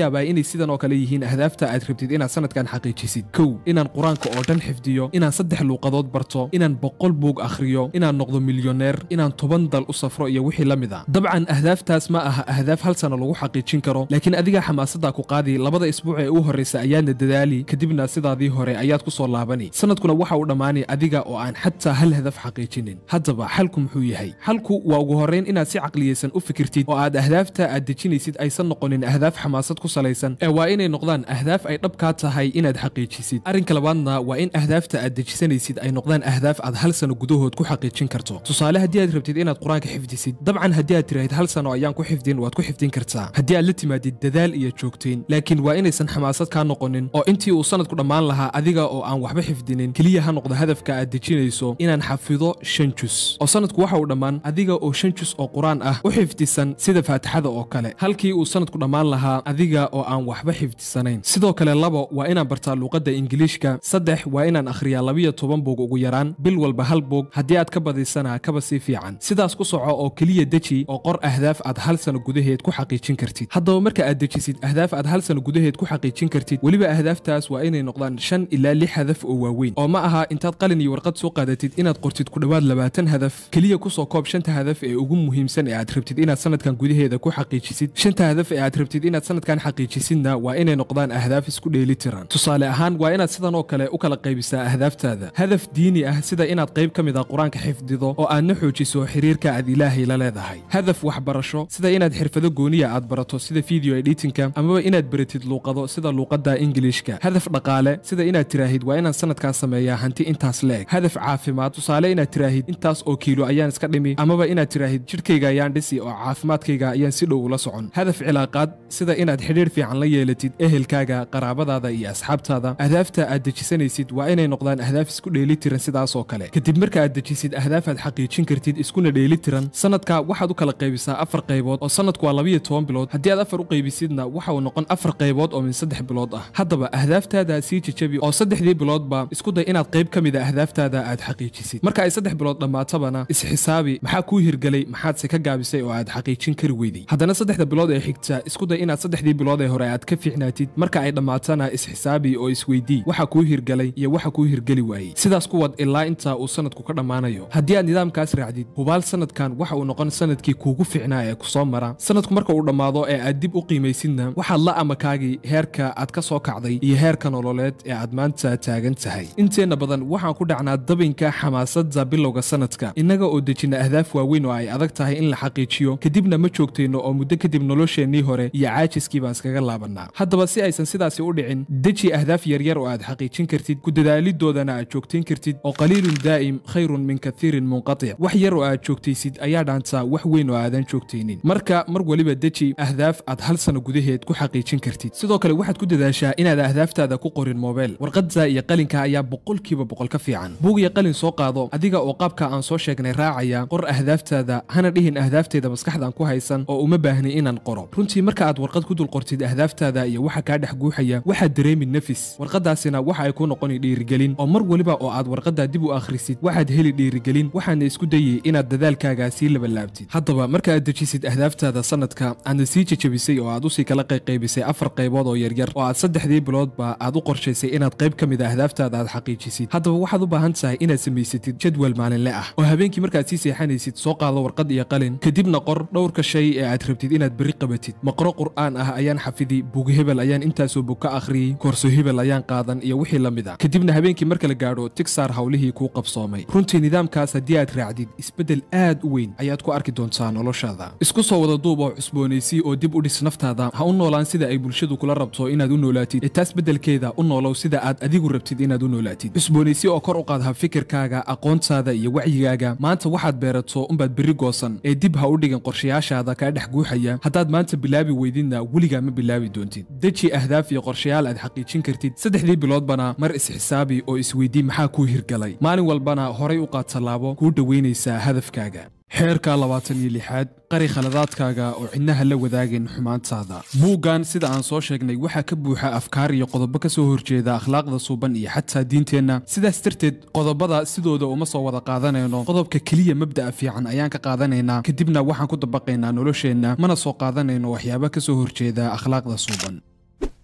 yaabaa inay sidan oo kale yihiin ahdaafta aad rabtid inaad sanadkan xaqiijisid kow inaan qur-aanka oo dhan xifdiyo inaan saddex luuqadood barto inaan boqol buug akhriyo inaan noqdo milyoneer inaan toban dal u safro iyo wixii la mid a ah. dabcan ahdaaftaas ma aha ahdaaf hal sana lagu xaqiijin karo laakiin adigaa xamaasaddaa ku qaadi labada isbuuc ee u horraysa ayaadna dadaali kadibna sidaadii hore ayaad ku soo laabani sanadkuna waxa uu dhammaanay adiga oo aan xataa hal hadaf xaqiijinin haddaba xalku muxuu yahay xalku waa ugu horrayn inaad si caqliyaysan u fikirtid oo aad ahdaafta aad dejinaysid aysan noqonin ahdaaf xamaasad xirfad ku salaysan ee waa inay noqdaan ahdaaf ay dhabkaa tahay inaad xaqiijisid arrinka labaadna waa in ahdaafta aad dejisanaysid ay noqdaan ahdaaf aad hal sano gudahood ku xaqiijin karto tusaale haddii aad rabtid inaad qur-aanka xifdisid dabcan haddii aad tiraahid hal sano ayaan ku xifdin waad ku xifdin kartaa haddii aad la timaadid dadaal iyo joogtayn laakiin waa inaysan xamaasad kaa noqonin oo intii uu sanadku dhammaan lahaa adiga oo aan waxba xifdinin keliya ha noqdo hadafka aad dejinayso inaan xafido shan jus oo sanadku waxa uu dhammaan adiga oo shan jus oo qur-aan ah u xifdisan sida faatixada oo kale halkii uu sanadku dhammaan lahaa aniga oo aan waxba xifdisanayn sidoo kale labo waa inaan bartaa luuqadda ingiliishka saddex waa inaan akhriyaa labiyo toban buug ugu yaraan bil walba hal buug haddii aad ka badisana kaba sii fiican sidaas ku soco oo keliya deji oo qor ahdaaf aad hal sano gudaheed ku xaqiijin kartid haddaba marka aad dejisid ahdaaf aad hal sano gudaheed ku xaqiijin kartid weliba ahdaaftaas waa inay noqdaan shan ilaa lix hadaf oo waaweyn oo ma aha intaad qalin iyo warqad soo qaadatid inaad qortid ku dhowaad labaatan hadaf keliya kusoo koob shanta hadaf ee ugu muhiimsan ee aad rabtid inaad sanadkan gudaheeda ku xaqiijisid shanta hadaf ee aad rabtid inaad sanadkan aan xaqiijisinna waa inay noqdaan ahdaaf isku dheeli tiran tusaale ahaan waa inaad sidan oo kale u kala qaybisaa ahdaaftaada hadaf diini ah sida inaad qayb ka mid a ah qur-aanka xifdido oo aad na xoojiso xiriirka aad ilaahay la leedahay hadaf waxbarasho sida inaad xirfado gooniya aad barato sida video editinka amaba inaad beratid luuqado sida luuqadda ingiliishka hadaf dhaqaale sida inaad tiraahid waa inaan sanadkaas sameeyaa hanti intaas la eg hadaf caafimaad tusaale inaad tiraahid intaas oo kiilo ayaan iska dhimi amaba inaad tiraahid jidhkayga ayaan dhisi oo caafimaadkayga ayaan si dhow ula socon hadaf cilaaqaad sida inaad xidhiir fiican la yeelatid ehelkaaga qaraabadaada iyo asxaabtaada ahdaafta aad dejisanaysid waa inay noqdaan ahdaaf isku dheeli tiran sidaasoo kale kadib marka aad dejisid ahdaaf aad xaqiijin kartid iskuna dheeli tiran sanadka waxaad u kala qaybisaa afar qaybood oo sanadku waa labiyo toban bilood haddii aad afar u qaybisidna waxa uu noqon afar qaybood oo min saddex bilood ah haddaba ahdaaftaada sii jajabi oo saddexdii biloodba isku day inaad qayb ka mida ah ahdaaftaada aad xaqiijisid marka ay saddex bilood dhammaatabana isxisaabi maxaa kuu hirgelay maxaadse ka gaabisay oo aad xaqiijin kari weyday haddana saddexda bilood ee xigta iskuday inaad saddexdii bilood ee hore aad ka fiicnaatid marka ay dhammaataana isxisaabi oo isweydii waxa kuu hirgalay iyo waxa kuu hirgeli waayey sidaas kuwad ilaa intaa uu sannadku ka dhammaanayo haddii aad nidaamkaas raacdid hubaal sannadkan waxa uu noqon sanadkii kuugu fiicnaa ee kusoo mara sanadku marka uu dhammaado ee aad dib u qiimaysidna waxaad la amakaagi heerka aad ka soo kacday iyo heerka nololeed ee aad maanta taagan tahay inteenna badan waxaan ku dhacnaa dabinka xamaasadda bilowga sannadka innaga oo dejina ahdaaf waaweyn oo ay adag tahay in la xaqiijiyo kadibna ma joogtayno oo muddo kadib nolosheenii hore iyo caajiskiiba baan iskaga laabanaa haddaba si aysan sidaasi u dhicin deji ahdaaf yaryar oo aad xaqiijin kartid ku dadaalidoodana aad joogtayn kartid oo qaliilun daa'im khayrun min kathiirin munqatic wax yar oo aad joogtaysid ayaa dhaanta wax weyn oo aadan joogtaynin marka mar weliba deji ahdaaf aad hal sano gudaheed ku xaqiijin kartid sidoo kale waxaad ku dadaashaa inaad ahdaaftaada ku qorin mobeel warqadda iyo qalinka ayaa boqolkiiba boqol ka fiican buug iyo qalin soo qaado adiga oo qaabka aan soo sheegnay raacaya qor ahdaaftaada hana dhihin ahdaafteeda maskaxdan ku haysan oo uma baahnay inaan qoro runtii marka aad warqad ku dul qortid ahdaaftaada iyo waxa kaa dhex guuxaya waxaad dareemi nafis warqadaasina waxa ay ku noqoni dhiirigelin oo mar weliba oo aad warqaddaa dib u akhrisid waxaad heli dhiirigelin waxaana isku dayay inaad dadaalkaagaa sii labalaabtid haddaba marka aad dejisid ahdaaftaada sannadka aadna sii jajabisay oo aad usii kala qayqaybisay afar qaybood oo yaryar oo aad saddexdii biloodba aad u qorshaysay inaad qayb ka mid a ah ahdaaftaada aad xaqiijisid haddaba waxaad u baahan tahay inaad samaysatid jadwal maalinle ah oo habeenkii markaad sii seexanaysid soo qaado warqad iyo qalin kadibna qor dhowrka shay ee aad rabtid inaad beri qabatid maqro qur'aan ah ayaan xafidiy buugi hebel ayaan intaasoo bug ka akhriyey koorso hebel ayaan qaadan iyo wixii la mid ah kadibna habeenkii marka la gaadho tigsaar hawlihii kuu qabsoomay runtii nidaamkaas haddii aad raacdid isbeddel aad u weyn ayaad ku arki doontaa noloshaada isku soo wada duub oo cusboonaysii oo dib u dhis naftaada ha u noolaan sida ay bulshadu kula rabto inaad u noolaatid ee taas beddelkeeda u noolow sida aad adigu rabtid inaad u noolaatid cusboonaysi oo kor u qaad ha fikirkaaga aqoontaada iyo wacyigaaga maanta waxaad beerato unbaad berri goosan ee dib ha u dhigin qorshayaashaada kaa dhex guuxaya haddaad maanta bilaabi weydidna weligaa xilligaa ma bilaabi doontid deji ahdaaf iyo qorshayaal aad xaqiijin kartid saddexdii biloodbana mar isxisaabi oo isweydii maxaa kuu hirgalay maalin walbana horay u qaad tallaabo kuu dhoweynaysaa hadafkaaga xeerka labaatan iyo lixaad qari khaladaadkaaga oo cidnaha la wadaageen xumaantaada buuggan sida aan soo sheegnay waxaa ka buuxa afkaar iyo qodobo ka soo horjeeda akhlaaqda suuban iyo xataa diinteenna sidaas darteed qodobada sidooda uma soo wada qaadanayno qodobka keliya mabda'a fiican ayaan ka qaadanaynaa kadibna waxaan ku dabaqaynaa nolosheenna mana soo qaadanayno waxyaaba ka soo horjeeda akhlaaqda suuban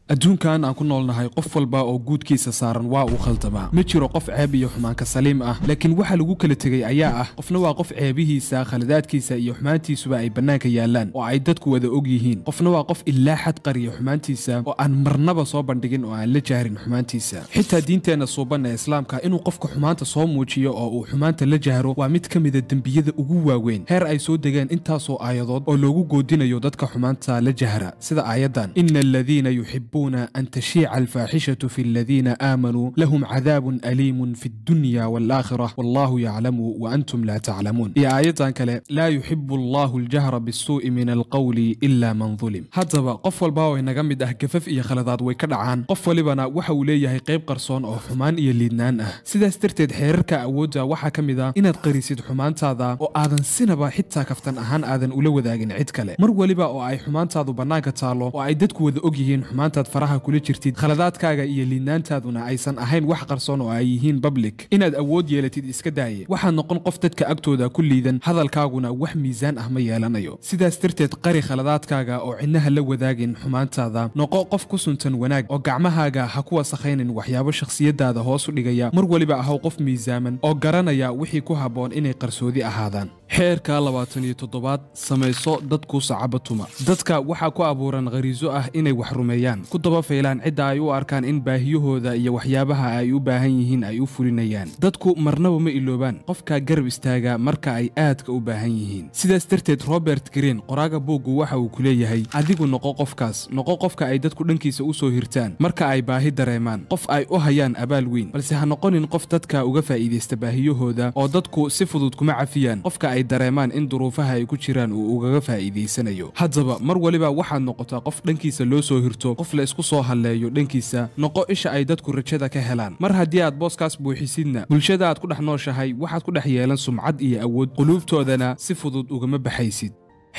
adduunkan aan ku noolnahay qof walba oo guudkiisa saaran waa uu khaldamaa ma jiro qof ceeb iyo xumaanka saliim ah laakiin waxaa lagu kala tegay ayaa ah qofna waa qof ceebihiisa khaladaadkiisa iyo xumaantiisuba ay bannaanka yaallaan oo ay dadku wada og yihiin qofna waa qof ilaa xad qariya xumaantiisa oo aan marnaba soo bandhigin oo aan la jahrin xumaantiisa xitaa diinteenna suuban ee islaamka inuu qofka xumaanta soo muujiyo oo uu xumaanta la jahro waa mid ka mida dembiyada ugu waaweyn heer ay soo degeen intaasoo aayadood oo loogu goodinayo dadka xumaanta la jahra sida aayaddan يحبون أن تشيع الفاحشة في الذين آمنوا لهم عذاب أليم في الدنيا والآخرة والله يعلم وأنتم لا تعلمون يا آيتان كلا لا يحب الله الجهر بالسوء من القول إلا من ظلم هذا قف والباو إن جمد أهكفف إيا خلطات ويكدعان قف ولبنا وحولي يهي قيب قرصون أو حمان إيا ليدنان أه سيدا استرتد حيرك أودا وحا كمدا إناد قريسيد حمان تادا oo aadan sinaba xitaa kaftan ahaan aadan ula wadaagin cid kale mar waliba oo ay xumaantaadu bannaanka taalo oo ay dadku wada og yihiin xumaanta inaad faraha kula jirtid khaladaadkaaga iyo liidnaantaaduna aysan ahayn wax qarsoon oo ay yihiin bablik inaad awood yeelatid iska daaye waxaad noqon qof dadka agtooda ku liidan hadalkaaguna wax miisaan ah ma yeelanayo sidaas darteed qari khaladaadkaaga oo cidnaha la wadaagin xumaantaada noqo qof ku suntan wanaag oo gacmahaaga ha ku wasakhaynin waxyaabo shakhsiyadaada hoosu dhigaya mar weliba ahow qof miisaaman oo garanaya wixii ku habboon inay qarsoodi ahaadaan xeerka labaatan iyo toddobaad samayso dadku sacabatuma dadka waxaa ku abuuran khariiso ah inay wax rumeeyaan ku daba dabafaylaan cidda ay u arkaan in baahiyahooda iyo waxyaabaha ay u baahan yihiin ay u fulinayaan dadku marnaba ma iloobaan qofka garab istaaga marka ay aadka u baahan yihiin sidaas darteed robert green qoraaga buuggu waxa uu ku leeyahay adigu noqo qofkaas noqo qofka ay dadku dhankiisa u soo hirtaan marka ay baahi dareemaan qof ay u hayaan abaal weyn balse ha noqonin qof dadka uga faa'iidaysta baahiyahooda oo dadku si fudud kuma cafiyaan qofka ay dareemaan in duruufaha ay ku jiraan uu ugaga faa'iidaysanayo haddaba mar waliba waxaad noqotaa qof dhankiisa loo soo hirto qof la isku soo halleeyo dhankiisa noqo isha ay dadku rajada ka helaan mar haddii aad booskaas buuxisidna bulshada aad ku dhex nooshahay waxaad ku dhex yeelan sumcad iyo awood quluubtoodana si fudud ugama baxaysid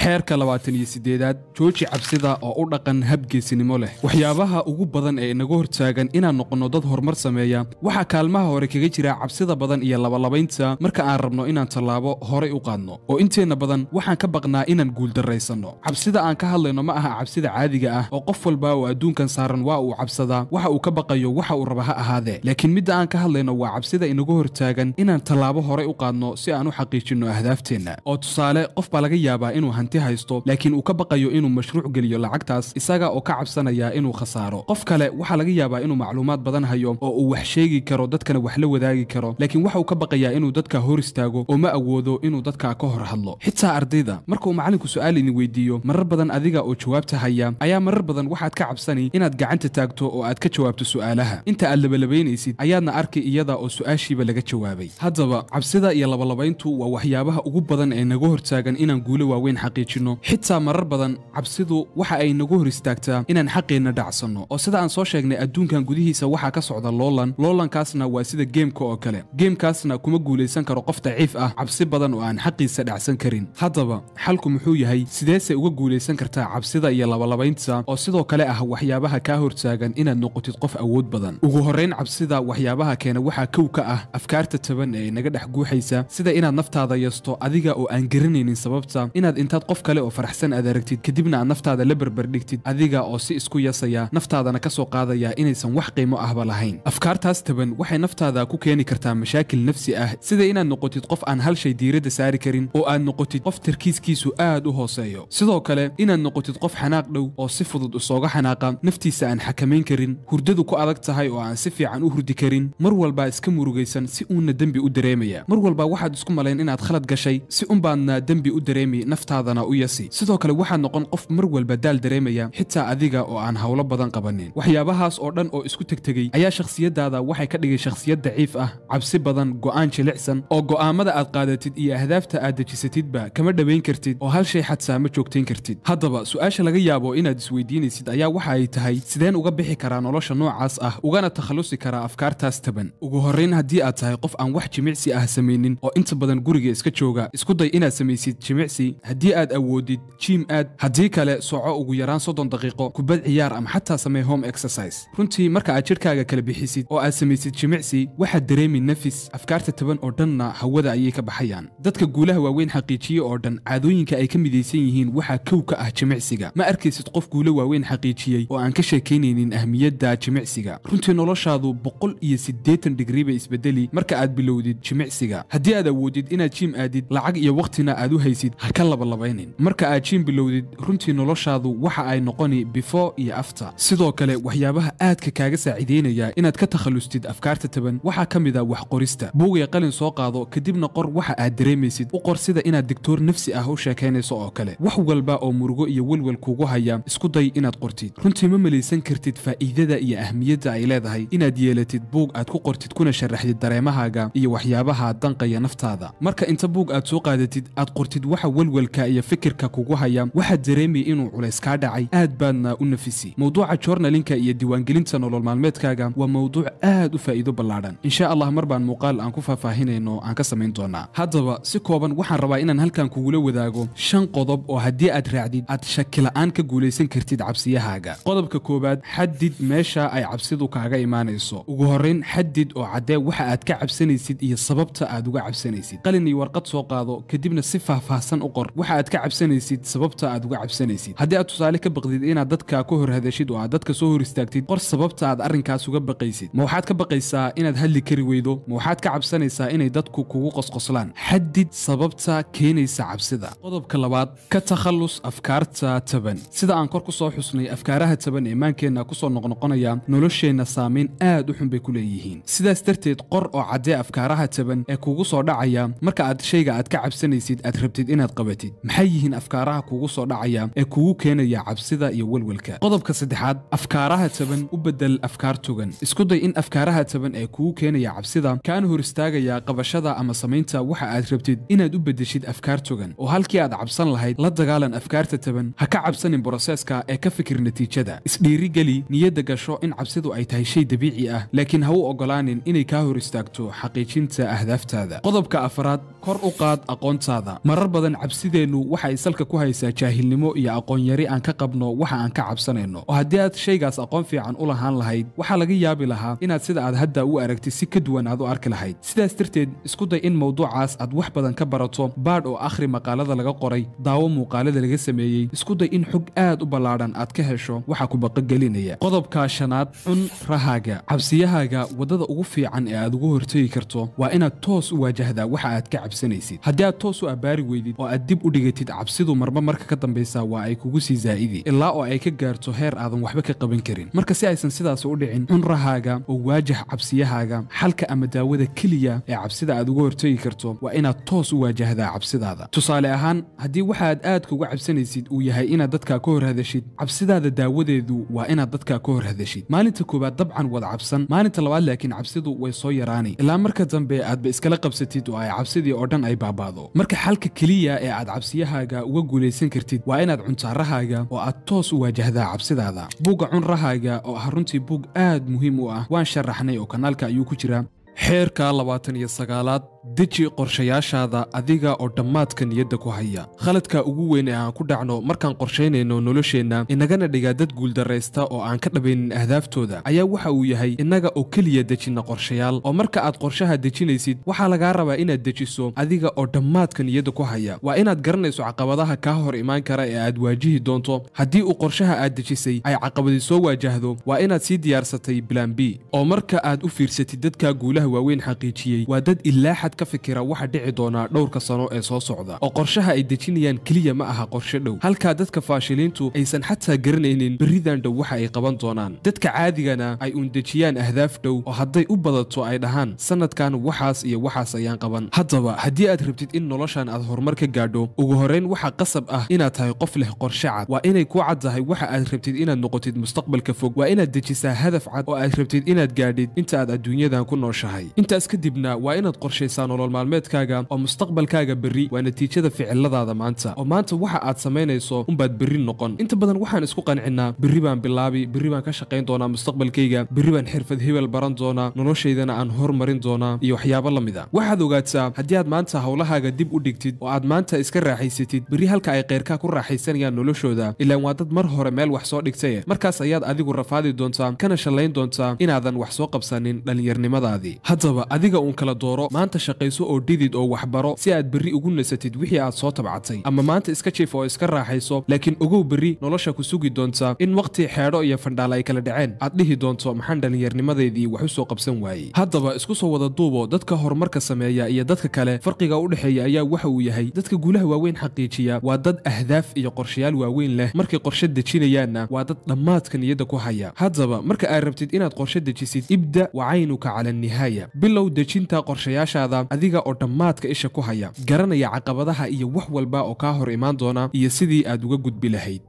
xeerka labaatan iyo siddeedaad jooji cabsida oo u dhaqan habgeesinimo leh waxyaabaha ugu badan ee inagu hortaagan inaan noqonno dad horumar sameeya waxaa kaalmaha hore kaga jira cabsida badan iyo labalabaynta marka aan rabno inaan tallaabo horay u qaadno oo inteenna badan waxaan ka baqnaa inaan guuldarraysanno cabsida aan ka hadlayno ma aha cabsida caadiga ah oo qof walba oo adduunkan saaran waa uu cabsadaa waxa uu ka baqayo waxa uu raba ha ahaadee laakiin midda aan ka hadlayno waa cabsida inagu hortaagan inaan tallaabo horay u qaadno si aan u xaqiijinno ahdaafteennao tusaale qof baa laga yaabaa inuu hanti haysto laakiin uu ka baqayo inuu mashruuc geliyo lacagtaas isaga oo ka cabsanaya inuu khasaaro qof kale waxaa laga yaabaa inuu macluumaad badan hayo oo uu wax sheegi karo dadkana wax la wadaagi karo laakiin waxa uu ka baqayaa inuu dadka hor istaago oo ma awoodo inuu dadka ka hor hadlo xitaa ardayda markauu macalinku su'aal idin weydiiyo marar badan adiga oo jawaabta haya ayaa marar badan waxaad ka cabsanay inaad gacanta taagto oo aad ka jawaabto su'aalaha inta aad labalabaynaysid ayaadna arkay iyada oo su'aashiiba laga jawaabay haddaba cabsida iyo labalabayntu waa waxyaabaha ugu badan ee naga hortaagan inaan guulo waaweyn xaq xaqiijinno xitaa marar badan cabsidu waxa ay nagu hor istaagtaa inaan xaqeenna dhacsanno oo sida aan soo sheegnay adduunkan gudihiisa waxaa ka socda loolan loolankaasna waa sida geemka oo kale geemkaasna kuma guulaysan karo qof daciif ah cabsi badan oo aan xaqiisa dhacsan karin haddaba xalku muxuu yahay sideesay uga guulaysan kartaa cabsida iyo labalabaynta oo sidoo kale ah waxyaabaha kaa hortaagan inaad noqotid qof awood badan ugu horrayn cabsida waxyaabaha keena waxaa kow ka ah afkaarta taban ee naga dhex guuxaysa sida inaad naftaada yasto adiga oo aan garanaynin sababta inaad intaad qof kale oo faraxsan aad aragtid kadibna aad naftaada la barbardhigtid adiga oo si isku yasaya naftaadana ka soo qaadaya inaysan wax qiimo ahba lahayn afkaartaas taban waxay naftaada ku keeni kartaa mashaakil nafsi ah sida inaad noqotid qof aan hal shay diiradda saari karin oo aad noqotid qof tarkiiskiisu aad u hooseeyo sidoo kale inaad noqotid qof xanaaq dhow oo si fudud isooga xanaaqa naftiisa aan xakamayn karin hurdadu ku adag tahay oo aan si fiican u hurdi karin mar walba iska murugaysan si uunna dembi u dareemaya mar walba waxaad isku malayn inaad khalad gashay si unbaadna dembi u dareemi naftaada badana u yasi sidoo kale waxaad noqon qof mar walba daal dareemaya xitaa adiga oo aan howlo badan qabanin waxyaabahaas oo dhan oo isku tegtegey ayaa shakhsiyaddaada waxay ka dhigay shakhsiyad daciif ah cabsi badan go'aan jilicsan oo go'aamada aad qaadatid iyo ahdaafta aad dejisatidba kama dhowayn kartid oo hal shay xadsaa ma joogtayn kartid haddaba su'aasha laga yaabo inaad isweydiinaysid ayaa waxa ay tahay sideen uga bixi karaa nolosha noocaas ah ugana takhallusi karaa afkaartaas taban ugu horrayn haddii aad tahay qof aan wax jimicsi ah samaynin oo inta badan guriga iska jooga isku day inaad samaysid jimicsi haddii aad awoodid jiim aad haddii kale soco ugu yaraan soddon daqiiqo kubad ciyaar ama xataa samee home exercise runtii marka aad jidhkaaga kala bixisid oo aad samaysid jimicsi waxaad dareemi nafis afkaarta taban oo dhanna hawada ayay ka baxayaan dadka guulaha waaweyn xaqiijiye oo dhan caadooyinka ay ka midaysan yihiin waxaa kow ka ah jimicsiga ma arkaysid qof guulo waaweyn xaqiijiyey oo aan ka sheekaynaynin ahmiyadda jimicsiga runtii noloshaadu boqol iyo siddeetan dhigriiba isbedeli marka aad bilowdid jimicsiga haddii aad awoodid inaad jiim aadid lacag iyo wakhtina aad u haysid ha ka labalaba samaynin marka aad jiin bilowdid runtii noloshaadu waxa ay noqoni before iyo after sidoo kale waxyaabaha aadka kaaga saacidaynaya inaad ka takhallustid afkaarta taban waxaa ka mid a wax qorista buugaya qalin soo qaado kadibna qor waxa aad dareemaysid u qor sida inaad digtoor nafsi ah u sheekaynayso oo kale wax walba oo murugo iyo welwel kuugu haya isku day inaad qortid runtii ma malaysan kartid faa'iidada iyo ahmiyadda ay leedahay inaad yeelatid buug aad ku qortid kuna sharaxdid dareemahaaga iyo waxyaabaha danqaya naftaada marka inta buug aad soo qaadatid aad qortid waxa welwelka iyo fikirka kugu haya waxaad dareemay inuu culays kaa dhacay aad baadna u nafisi mowduuca joornalinka iyo diiwaangelinta nolol maalmeedkaaga waa mawduuc aad u faa'iido ballaadhan insha allah mar baan muuqaal aan ku faahfaahinayno aan ka samayn doonaa haddaba si kooban waxaan rabaa inaan halkan kugula wadaago shan qodob oo haddii aad raacdid aad shaki la'aan ka guulaysan kartid cabsiyahaaga qodobka koowaad xadid meesha ay cabsidu kaaga imaanayso ugu horrayn xadid oo caddee waxa aad ka cabsanaysid iyo sababta aad uga cabsanaysid qalin warqad soo qaado kadibna si faahfaahsan u qor waxaad aad ka cabsanaysid sababta aad uga cabsanaysid haddii aad tusaale ka baqdid inaad dadka ku hor hadashid oo aad dadka soo hor istaagtid qor sababta aad arrinkaas uga baqaysid ma waxaad ka baqaysaa inaad hadli kari weydo ma waxaad ka cabsanaysaa inay dadku kugu qosqoslaan xadid sababta keenaysa cabsida qodobka labaad ka takhallus afkaarta taban sida aan kor ku soo xusnay afkaaraha taban ee maankeenna kusoo noqnoqonaya nolosheenna saamayn aad u xun bay ku leeyihiin sidaas darteed qor oo caddee afkaaraha taban ee kugu soo dhacaya marka aad shayga aad ka cabsanaysid aad rabtid inaad qabatid maxay yihiin afkaaraha kugu soo dhacaya ee kugu keenaya cabsida iyo welwelka qodobka saddexaad afkaaraha taban u bedel afkaar togan isku day in afkaaraha taban ee kugu keenaya cabsida kaana hor istaagaya qabashada ama samaynta waxa aad rabtid inaad u beddeshid afkaar togan oo halkii aad cabsan lahayd la dagaalan afkaarta taban ha ka cabsanin broseeska ee ka fikir natiijada isdhiirigeli niyadda gasho in cabsidu ay tahay shay dabiici ah laakiin ha u oggolaanin inay kaa hor istaagto xaqiijinta ahdaaftaada qodobka afraad kor u qaad aqoontaada marar badan cabsideennu waxay salka ku haysaa jaahilnimo iyo aqoonyari aan ka qabno waxa aan ka cabsanayno oo haddii aad shaygaas aqoon fiican u lahaan lahayd waxaa laga yaabi lahaa inaad sida aad hadda u aragtid si ka duwan aad u arki lahayd sidaas darteed isku day in mawduucaas aad wax badan ka barato baadh oo akhri maqaalada laga qoray daawo muuqaalada laga sameeyey isku day in xog aad u ballaadhan aad ka hesho waxa ku baqogelinaya qodobka shanaad cun rahaaga cabsiyahaaga waddada ugu fiican ee aad ugu hortegi karto waa inaad toos u waajahdaa waxa aad ka cabs cabsanaysid haddii aad toos u abbaari weydid oo aad dib u dhigatid cabsidu marba marka ka dambaysa waa ay kugu sii zaa'idi ilaa oo ay ka gaarto heer aadan waxba ka qaban karin marka si aysan sidaas u dhicin cunrahaaga oo waajah cabsiyahaaga xalka ama daawada keliya ee cabsida aad uga hortegi karto waa inaad toos u waajahdaa cabsidaada tusaale ahaan haddii waxaad aad uga cabsanaysid uu yahay inaad dadkaa ka hor hadashid cabsidaada daawadeedu waa inaad dadkaa ka hor hadashid maalinta koowaad dabcan wada cabsan maalinta labaad laakiin cabsidu way soo yaraanay ilaa marka dambe aadba iskala qabsatid oo ay cabsidii oo dhan ay baabaado marka xalka keliya ee aad cabsiyahaaga uga guulaysan kartid waa inaad cuntaarahaaga oo aad toos u waajahdaa cabsidaada buugga cunrahaaga oo ah runtii buug aad muhiim u ah waan sharaxnay oo kanaalka ayuu ku jiraa xeerka labaatan iyo sagaalaad deji qorshayaashaada adiga oo dhammaadka niyadda ku haya khaladka ugu weyn ee aan ku dhacno markaan qorshaynayno nolosheenna inagana dhigaa dad guuldaraysta oo aan ka dhabaynin ahdaaftooda ayaa waxa uu yahay innaga oo keliya dejinna qorshayaal oo marka aad qorshaha dejinaysid waxaa lagaa rabaa inaad dejiso adiga oo dhammaadka niyadda ku haya waa inaad garanayso caqabadaha kaa hor imaan kara ee aad waajihi doonto haddii uu qorshaha aad dejisay ay caqabadi soo waajahdo waa inaad sii diyaarsatay bilan b oo marka aad u fiirsatid dadka guulaha waaweyn xaqiijiyey waa dad ilaaxad waxaad ka fikira waxa dhici doonaa dhowrka sano ee soo socda oo qorshaha ay dejinayaan keliya ma aha qorshe dhow halkaa dadka faashiliintu aysan xataa garanaynin berridan dhow waxa ay qaban doonaan dadka caadigana ay uun dejiyaan ahdaaf dhow oo hadday u badato ay dhahaan sannadkan waxaas iyo waxaas ayaan qaban haddaba haddii aad rabtid in noloshan aad horumar ka gaadho ugu horrayn waxaa qasab ah inaad tahay qof leh qorshe cad waa inay ku cad tahay waxa aad rabtid inaad noqotid mustaqbalka fog waa inaad dejisaa hadaf cad oo aad rabtid inaad gaadhid inta aad adduunyadan ku nooshahay intaas kadibna waa inaad qorshaysaa kartaa nolol maalmeedkaaga oo mustaqbalkaaga berri waa natiijada ficiladaada maanta oo maanta waxa aad samaynayso unbaad berri noqon inta badan waxaan isku qancinnaa berri baan bilaabi berri baan ka shaqayn doonaa mustaqbalkayga berri baan xirfad hebel baran doonaa noloshaydana aan hormarin doonaa iyo waxyaabo la mid a waxaad ogaataa haddii aad maanta howlahaaga dib u dhigtid oo aad maanta iska raaxaysatid berri halka ay qeyrkaa ku raaxaysanayaan noloshooda ilaan waa dad mar hore meel wax soo dhigtaye eh. markaas ayaad adigu rafaadi doontaa kana shallayn doontaa inaadan wax soo qabsanin dhallinyarnimadaadii haddaba adiga uun kala dooro maanta shaqayso oo dhidid oo waxbaro si aad berri ugu nasatid wixii aad soo tabcatay ama maanta iska jiif oo iska raaxayso laakiin ogow berri nolosha ku sugi doonta in wakhti xeedho iyo fandhaal ay kala dhaceen aad dhihi doonto maxaan dhallinyarnimadeedii wax u soo qabsan waayey haddaba isku soo wada duubo dadka horumarka sameeya iyo dadka kale farqiga u dhexeeya ayaa waxa uu yahay dadka guulaha waaweyn xaqiijiya waa dad ahdaaf iyo qorshayaal waaweyn leh markay qorshe dejinayaanna waa dad dhammaadka niyadda ku haya haddaba marka aad rabtid inaad qorshe dejisid ibda wa caynuka cala annihaaya bilow dejinta qorshayaashaada qaada adiga oo dhammaadka isha ku haya garanaya caqabadaha iyo wax walba oo kaa hor imaan doona iyo sidii aad uga gudbi lahayd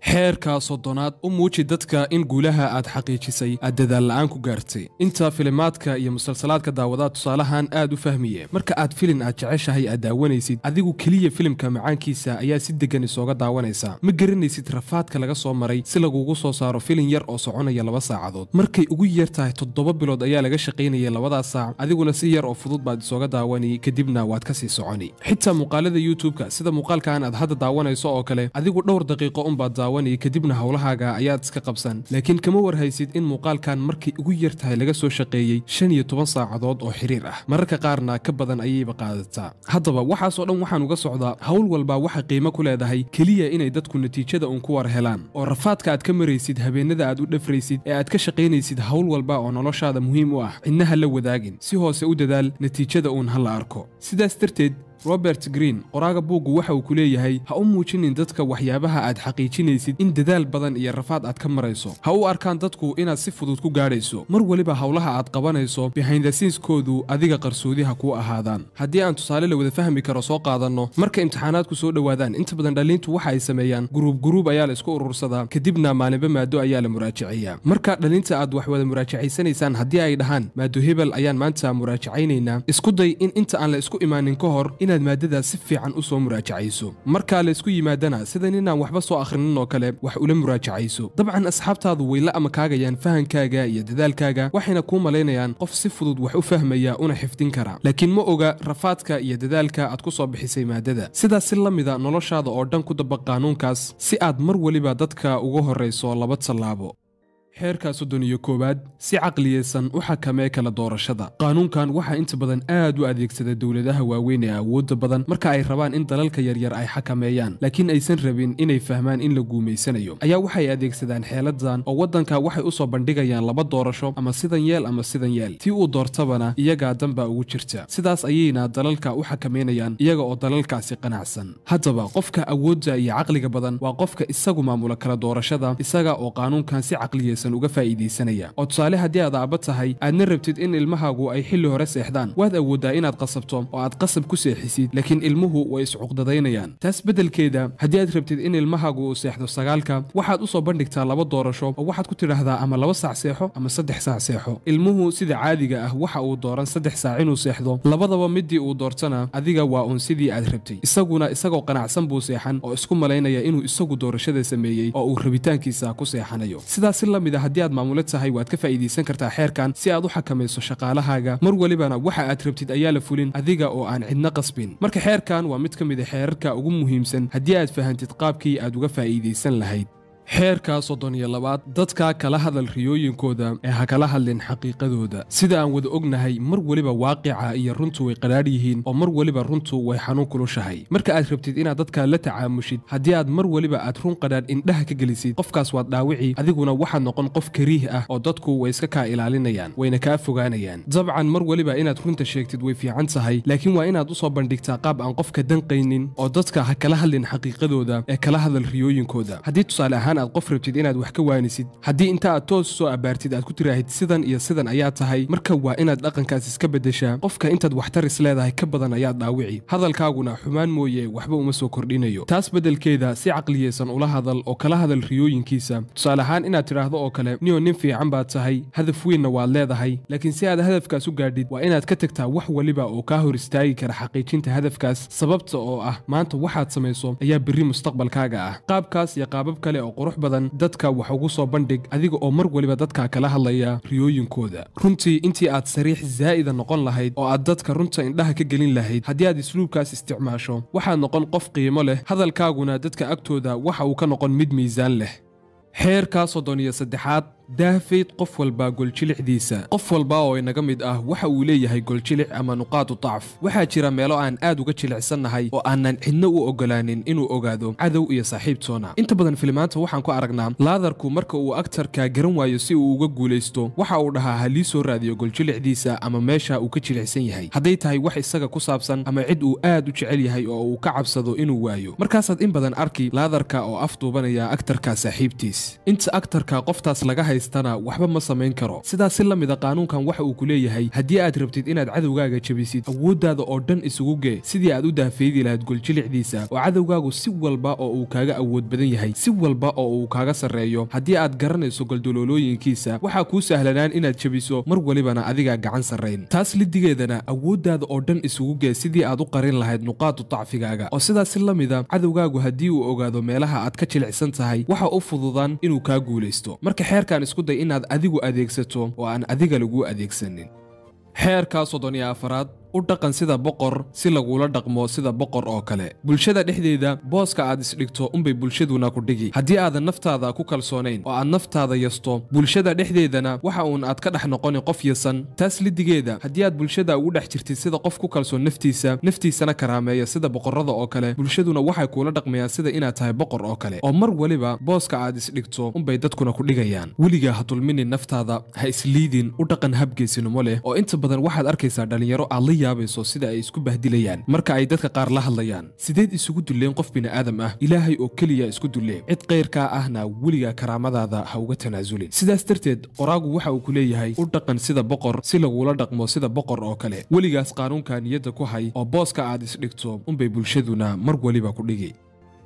xeerka soddonaad u muuji dadka in guulaha aad xaqiijisay aad dadaalla'aan ku gaartay inta filimaadka iyo musalsalaadka daawadaa tusaalahan aad u fahmiye marka aad filin aad jeceshahay aad daawanaysid adigu keliya filimka macaankiisa ayaa si deggan isooga daawanaysaa ma garanaysid rafaadka laga soo maray si lagugu soo saaro filin yar oo soconaya laba saacadood markay ugu yar tahay toddoba bilood ayaa laga shaqaynaya labadaas saac adiguna si yar oo fudud baad isooga daawani kadibna waad ka sii soconi xitaa muuqaalada yuutubka sida muuqaalkan aad hadda daawanayso oo kale adigu dhowr daqiiqo unbaad daawan kadibna howlahaaga ayaad iska qabsan laakiin kama warhaysid in muuqaalkan markay ugu yar tahay laga soo shaqeeyey shan iyo toban saacadood oo xiriir ah mararka qaarna ka badan ayayba qaadataa haddaba waxaasoo dhan waxaan uga socdaa howl walba waxa qiimo ku leedahay keliya inay dadku natiijada uun ku war helaan oo rafaadka aad ka maraysid habeennada aad u dhafraysid ee aad ka shaqaynaysid howl walba oo noloshaada muhiim u ah cidna ha la wadaagin si hoose u dadaal natiijada uun ha la arko sidaas darteed robert green qoraaga buuggu waxa uu ku leeyahay ha u muujinin dadka waxyaabaha aad xaqiijinaysid in dadaal badan iyo rafaad aad ka marayso ha u arkaan dadku inaad si fudud ku gaadhayso mar weliba howlaha aad qabanayso behindasiinskoodu adiga qarsoodiha kuu ahaadaan haddii aan tusaale la wada fahmi karo soo qaadanno marka imtixaanaadku soo dhowaadaan inta badan dhalliintu waxa ay sameeyaan guruub guruub ayaa la isku urursadaa kadibna maalinba maado ayaa la muraajaciyaa marka dhallinta aad wax wada muraajacayanaysaan haddii ay dhahaan maado hebel ayaan maanta muraajacaynayna isku day in inta aan la isku imaanin ka hor inaad maadadaas si fiican u soo muraajacayso markaa laysku yimaadana sidan inaan waxba soo akhrinin oo kale wax ula muraajacayso dabcan asxaabtaadu way la amakaagayaan fahankaaga iyo dadaalkaaga waxayna kuu malaynayaan qof si fudud wax u fahmaya una xifdin kara laakiin ma oga rafaadka iyo dadaalka aad ku soo bixisay maadada sidaas si la mida noloshaada oo dhan ku daba qaanuunkaas si aad mar weliba dadka uga horrayso laba tallaabo xeerka soddon iyo koowaad si caqliyeysan u xakamee kala doorashada qaanuunkan waxaa inta badan aad u adeegsada dowladaha waaweyn ee awoodda badan marka ay rabaan in dalalka yaryar ay xakameeyaan laakiin aysan rabin inay fahmaan in la guumaysanayo ayaa waxay adeegsadaan xeeladan oo waddanka waxay u soo bandhigayaan laba doorasho ama sidan yeel ama sidan yeel tii uu doortabana iyagaa danbaa ugu jirta sidaas ayayna dalalka u xakameynayaan iyaga oo dalalkaasi qanacsan haddaba qofka awoodda iyo caqliga badan waa qofka isagu maamula kala doorashada isaga oo qaanuunkan si caqliyeysan wanaagsan uga faa'iidaysanaya oo tusaale haddii aad aabba tahay aadna rabtid in ilmahaagu ay xilli hore seexdaan waad awooddaa inaad qasabto oo aad qasab ku seexisid laakiin ilmuhu way iscuqdadaynayaan taas beddelkeeda haddii aad rabtid in ilmahaagu uu seexdo sagaalka waxaad u soo bandhigtaa laba doorasho oo waxaad ku tidhaahdaa ama laba saac seexo ama saddex saac seexo ilmuhu sida caadiga ah waxa uu dooran saddex saac inuu seexdo labadaba middii uu doortana adiga waa uun sidii aad rabtay isaguna isagoo qanacsan buu seexan oo isku malaynaya inuu isagu doorashada sameeyey oo uu rabitaankiisa ku seexanayo sidaasi la mid mida haddii aad maamulad tahay waad ka faa'iidaysan kartaa xeerkan si aad u xakamayso shaqaalahaaga mar welibana waxa aad rabtid ayaa la fulin adiga oo aan cidna qasbin marka xeerkan waa mid ka mid a ah xeerarka ugu muhiimsan haddii aad fahantid qaabkii aad uga faa'iidaysan lahayd xeerka soddon iyo labaad dadka kala hadal riyooyinkooda ee ha kala hadlin xaqiiqadooda sida aan wada ognahay mar weliba waaqica iyo runtu way qadhaadh yihiin oo mar weliba runtu way xanuun kulushahay marka aad rabtid inaad dadka la tacaamushid haddii aad mar weliba aad run qadhaadh indhaha ka gelisid qofkaas waad dhaawici adiguna waxaad noqon qof kariih ah oo dadku way iska kaa ilaalinayaan wayna kaa fogaanayaan dabcan mar weliba inaad runta sheegtid way fiican tahay laakiin waa inaad u soo bandhigtaa qaab aan qofka danqaynin oo dadka ha kala hadlin xaqiiqadooda ee kala hadal riyooyinkooda haddii tusaale ahaan ahaan aad qof rabtid inaad wax ka waanisid haddii inta aad toos soo abbaartid aad ku tiraahid sidan iyo sidan ayaa tahay marka waa inaad dhaqankaas iska beddeshaa qofka intaad waxtar is leedahay ka badan ayaad dhaawici hadalkaaguna xumaan mooye waxba uma soo kordhinayo taas beddelkeeda si caqliyeysan ula hadal oo kala hadal riyooyinkiisa tusaale ahaan inaad tidhaahdo oo kale niyo nin fiican baad tahay hadaf weynna waad leedahay laakiin si aad hadafkaas u gaadhid waa inaad ka tagtaa wax waliba oo kaa hor istaagi kara xaqiijinta hadafkaas sababta oo ah maanta waxaad samayso ayaa berri mustaqbalkaaga ah qaabkaas iyo qaabab kale oo qurux badan dadka wax ugu soo bandhig adiga oo mar weliba dadka kala hadlaya riyooyinkooda runtii intii aad sariix zaa'ida noqon lahayd oo aad dadka runta indhaha ka gelin lahayd haddii aad isluubkaas isticmaasho waxaad noqon qof qiimo leh hadalkaaguna dadka agtooda waxa uu ka noqon mid miisaan leh xeerka soddon iyo saddexaad daafayd qof walbaa goljilicdiisa qof walbaa oo inaga mid ah waxa uu leeyahay goljilic ama nuqaadu dacf waxaa jira meelo aan aad uga jilicsannahay oo aanan cidna u ogolaanin inuu ogaado cadow iyo saaxiibtoona inta badan filimaanta waxaan ku aragnaa laadarku marka uu agtarka garan waayo si uu uga guulaysto waxa uu dhahaa halii soo raadiyo goljilicdiisa ama meesha uu ka jilicsan yahay hadday tahay wax isaga ku saabsan ama cid uu aad u jecel yahay oo uu ka cabsado inuu waayo markaasaad in badan arki laadarka oo af duubanaya agtarka saaxiibtiis inta agtarka qoftaas laga hay haystana waxba ma samayn karo sidaasi la mida ah qaanuunkan waxa uu ku leeyahay haddii aad rabtid inaad cadowgaaga jabisid awooddaada oo dhan isugu gee sidii aad u daafeedi lahayd goljilicdiisa oo cadowgaagu si walba oo uu kaaga awood badan yahay si walba oo uu kaaga sarreeyo haddii aad garanayso goldoloolooyinkiisa waxaa kuu sahlanaan inaad jabiso mar walibana adigaa gacan sarrayn taas lidigeedana awooddaada oo dhan isugu gee sidii aad u qarin lahayd nuqaadu dacfigaaga oo sidaasi la mida ah, cadowgaagu haddii uu ogaado meelaha aad ka jilicsan tahay waxa u fududaan inuu kaa guulaysto marka xeerkan isku day inaad adigu adeegsato oo aan adiga laguu adeegsanin xeerka soddon iyo afaraad u dhaqan sida boqor si laguula dhaqmo sida boqor oo kale bulshada dhexdeeda booska aad isdhigto unbay bulshaduna ku dhigi haddii aadan naftaada ku kalsoonayn oo aad naftaada yasto bulshada dhexdeedana waxa uun aad ka dhex noqonin qof yasan taas lidigeeda haddii aad bulshada ugu dhex jirtid sida qof ku kalsoon naftiisa naftiisana karaameeya sida boqorada oo kale bulshaduna waxay kuula dhaqmayaan sida inaad tahay boqor oo kale oo mar waliba booska aad isdhigto unbay dadkuna ku dhigayaan weligaa ha dulminin naftaada ha isliidin u dhaqan habgeysinimo leh oo inta badan waxaad arkaysaa dhallinyaro aadla yaabayso sida ay isku bahdilayaan marka ay dadka qaar la hadlayaan sideed isugu dulleen qof bini'aadam ah ilaahay oo keliya isku dulle cid kayrkaa ahna weliga karaamadaada ha uga tanaasulin sidaas darteed qoraagu waxa uu ku leeyahay u dhaqan sida boqor si lagula dhaqmo sida boqor oo kale weligaas qaanuunkaa niyadda ku hay oo booska aad isdhigto unbay bulshaduna mar weliba ku dhigi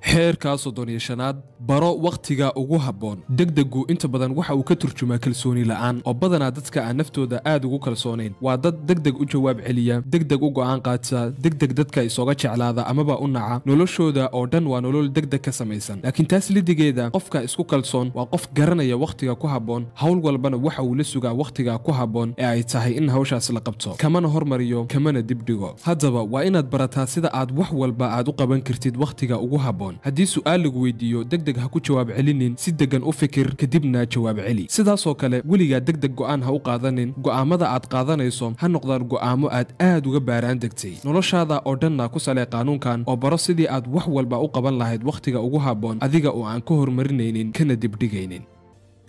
xeerka soddon iyo shanaad baro wakhtiga ugu habboon degdegu inta badan waxa uu ka turjumaa kalsooni la'aan oo badanaa dadka aan naftooda aad ugu kalsoonayn waa dad degdeg u jawaab celiya degdeg u go'aan qaata degdeg dadka isooga jeclaada amaba u naca noloshooda oo dhan waa nolol degdeg ka samaysan laakiin taas lidigeeda qofka isku kalsoon waa qof garanaya wakhtiga ku habboon howl walbana waxa uu la sugaa wakhtiga ku habboon ee ay tahay in hawshaas la qabto kamana hormariyo kamana dibdhigo haddaba waa inaad barataa sida aad wax walba aad u qaban kartid wakhtiga ugu habboon fircoon haddii su'aal lagu weydiiyo degdeg ha ku jawaab celinin si deggan u fikir kadibna jawaab celi sidaasoo kale weligaa degdeg go'aan ha u qaadanin go'aamada aad qaadanayso ha noqdaan go'aamo aad aad uga baaraan degtay noloshaada oo dhanna ku salee qaanuunkan oo baro sidii aad wax walba u qaban lahayd wakhtiga ugu habboon adiga oo aan ka hormarinaynin kana dibdhigaynin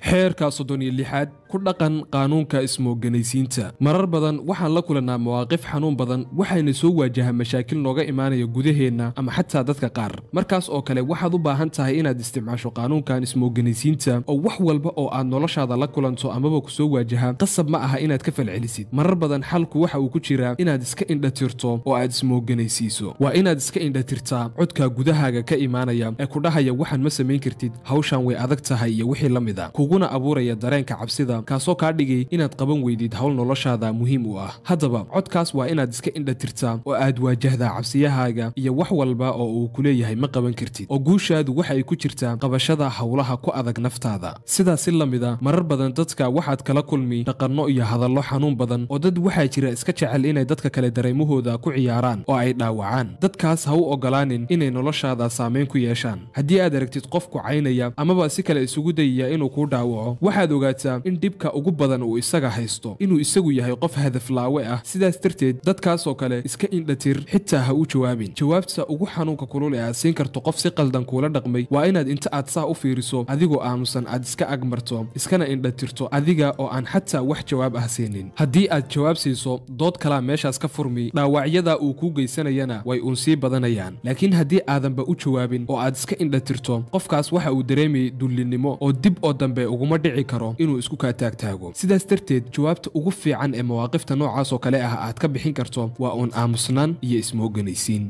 xeerka soddon iyo lixaad ku dhaqan qaanuunka ismooganaysiinta marar badan waxaan la kulannaa mawaaqif xanuun badan waxayna soo waajahaan mashaakil nooga imaanaya gudaheenna ama xataa dadka qaar markaas oo kale waxaad u baahan tahay inaad isticmaasho qaanuunkan ismooganaysiinta oo wax walba oo aad noloshaada la kulanto amaba ku soo waajaha qasab ma aha inaad ka falcelisid marar badan xalku waxa uu ku jiraa inaad iska indhatirto oo aad ismooganaysiiso waa inaad iska indhatirtaa codka gudahaaga ka imaanaya ee ku dhahaya waxaan ma samayn kartid hawshan way adag tahay iyo wixii la mid ah. a kuguna abuuraya dareenka cabsida kaasoo kaa dhigay inaad qaban weydid howl noloshaada muhiim u ah haddaba codkaas waa inaad iska indha tirtaa oo aad waajahdaa cabsiyahaaga iyo wax walba oo uu ku leeyahay ma qaban kartid oo guushaadu waxa ay ku jirtaa qabashada howlaha ku adag naftaada sidaasi lamid a ah, marar badan dadka waxaad kala kulmi dhaqanno iyo hadallo xanuun badan oo dad waxaa jira iska jecel inay dadka kale dareemahooda ku ciyaaraan oo ay dhaawacaan dadkaas ha u ogolaanin inay noloshaada saamayn ku yeeshaan haddii aad aragtid qof ku caynaya amaba si kale isugu dayaya inuu kuu dhaa dhaawaco waxaad ogaataa in dhibka ugu badan uu isaga haysto inuu isagu yahay qof hadaflaawe ah sidaas darteed dadkaasoo kale iska indhatir xitaa ha u jawaabin jawaabta ugu xanuunka kulul ee aad siin karto qof si qaldan kuula dhaqmay waa inaad inta aad saa u fiiriso adigoo aamusan aad iska agmarto iskana indhatirto adiga oo aan xataa wax jawaab ah siinin haddii aad jawaab siiso dood kalaa meeshaas ka furmi dhaawacyada uu kuu geysanayana way uun sii badanayaan laakiin haddii aadanba u jawaabin oo aad iska indhatirto qofkaas waxa uu dareemayay dullinnimo oo dib oo dambe uguma dhici karo inuu isku kaa taagtaago sidaas darteed jawaabta ugu fiican ee mawaaqifta noocaas oo kale ah aad ka bixin karto waa uun aamusnaan iyo ismooganaysiin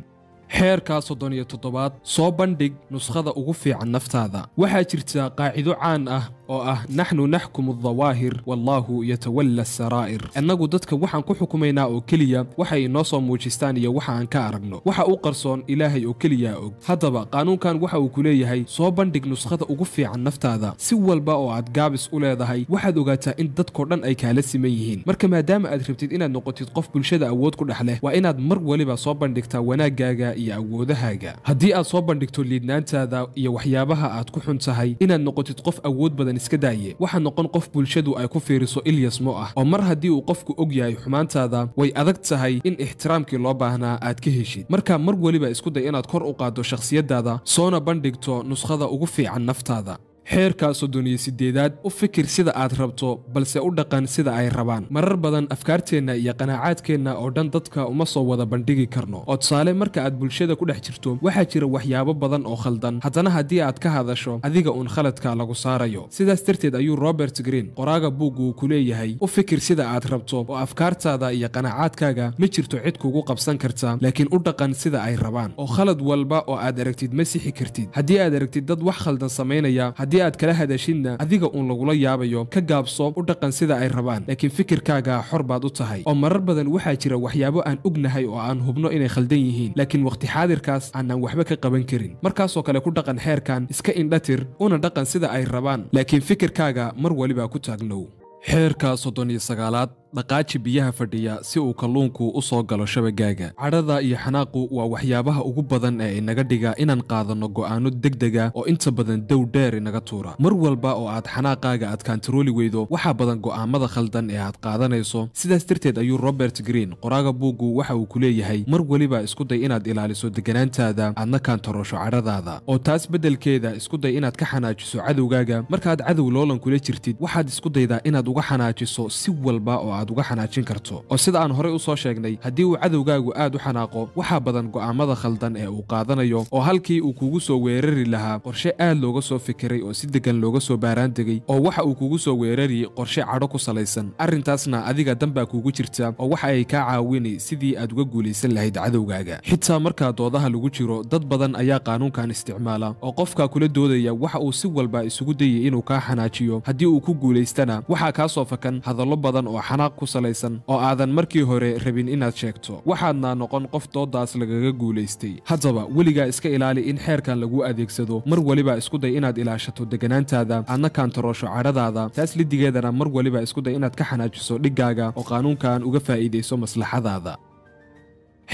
xeerkaa soddon iyo toddobaad soo bandhig nuskhada ugu fiican naftaada waxaa jirta qaacido caan ah oo ah naxnu naxkumu aldawaahir wallaahu yatawalla asaraa'ir innagu dadka waxaan ku xukumaynaa oo keliya waxay inoo soo muujistaan iyo waxa aan ka aragno waxa u qarsoon ilaahay oo keliyaa og haddaba qaanuunkan waxa uu ku leeyahay soo bandhig nuskhada ugu fiican naftaada si walba oo aad gaabis u leedahay waxaad ogaataa in dadkoo dhan ay kaala siman yihiin marka maadaama aad rabtid inaad noqotid qof bulshada awood ku dhex leh waa inaad mar waliba soo bandhigtaa wanaaggaaga iyo awoodahaaga haddii aad soo bandhigto liidnaantaada iyo waxyaabaha aad ku xun tahay inaad noqotid qof awood badan iska daayee waxaa noqon qof bulshadu ay ku fiiriso ilyas mo ah oo mar haddii uu qofku og yahay xumaantaada way adag tahay in ixtiraamkii loo baahnaa aad ka heshid marka mar weliba isku day inaad kor u qaaddo shakhsiyaddaada soona bandhigto nuskhada ugu fiican naftaada xeerka soddon sideedaad u fikir sida aad rabto balse u dhaqan sida ay rabaan marar badan afkaarteenna iyo qanaacaadkeenna oo dhan dadka uma soo wada bandhigi karno oo tusaale marka aad bulshada ku dhex jirto waxaa jira waxyaabo badan oo khaldan haddana haddii aad ka hadasho adiga uun khaladka lagu saarayo sidaas darteed ayuu robert green qoraaga buuggu uu ku leeyahay u fikir sida aad rabto oo afkaartaada iyo qanaacaadkaaga ma jirto cid kugu qabsan karta laakiin u dhaqan sida ay rabaan oo khalad walba oo aad aragtid ma sixi kartid haddii aad aragtid dad wax khaldan samaynaya haddii haddii aad kala hadashidna adiga uun lagula yaabayo ka gaabso u dhaqan sida ay rabaan laakiin fikirkaaga xor baad u tahay oo marar badan waxaa jira waxyaabo aan ognahay oo aan hubno inay khaldan yihiin laakiin wakhti xaadirkaas aanaan waxba ka qaban karin markaasoo kale ku dhaqan xeerkan iska indhatir una dhaqan sida ay rabaan laakiin fikirkaaga mar weliba ku taagnow xeerka soddon iyo sagaalaad dhaqaaji biyaha fadhiya si uu kalluunku u soo galo shabagaaga cadhada iyo xanaaqu waa waxyaabaha ugu badan ee inaga dhiga inaan qaadanno go'aanno dega ah oo inta badan dow dheer inaga tuura mar walba oo aad xanaaqaaga aad kaantarooli weydo waxaa badan go'aamada khaldan ee aad qaadanayso sidaas darteed ayuu robert green qoraaga buuggu waxa uu ku leeyahay mar weliba day inaad ilaaliso deganaantaada aadna kaantarosho cadhadaada oo taas beddelkeeda day inaad ka xanaajiso cadowgaaga markaad cadow loolan kula jirtid waxaad isku daydaa inaad uga xanaajiso si walba oo aad uga xanaajin karto oo sida aan horay u soo sheegnay haddii uu cadowgaagu aad u xanaaqo waxaa badan go'aamada khaldan ee uu qaadanayo oo halkii uu kugu soo weerari lahaa qorshe aad looga soo fikiray oo si deggan looga soo baaraandegay oo waxa uu kugu soo weerari qorshe cadho ku salaysan arrintaasna adiga danbaa kuugu jirta oo waxa ay kaa caawini sidii aad uga guulaysan lahayd cadowgaaga xitaa markaa doodaha lagu jiro dad badan ayaa qaanuunkan isticmaala oo qofka kula doodaya waxa uu si walba isugu dayay inuu kaa xanaajiyo haddii uu ku guulaystana waxaa kaa soo fakan hadallo badan oo xanaaq ku salaysan oo aadan markii hore rabin inaad sheegto waxaadna noqon qof doodaas lagaga guulaystay haddaba weligaa iska ilaali in xeerkan lagu adeegsado mar weliba day inaad ilaashato deganaantaada aadna kaantaroosho cadhadaada taas liddigeedana mar weliba day inaad ka xanaajiso dhiggaaga oo qaanuunkan uga faa'iidayso maslaxadaada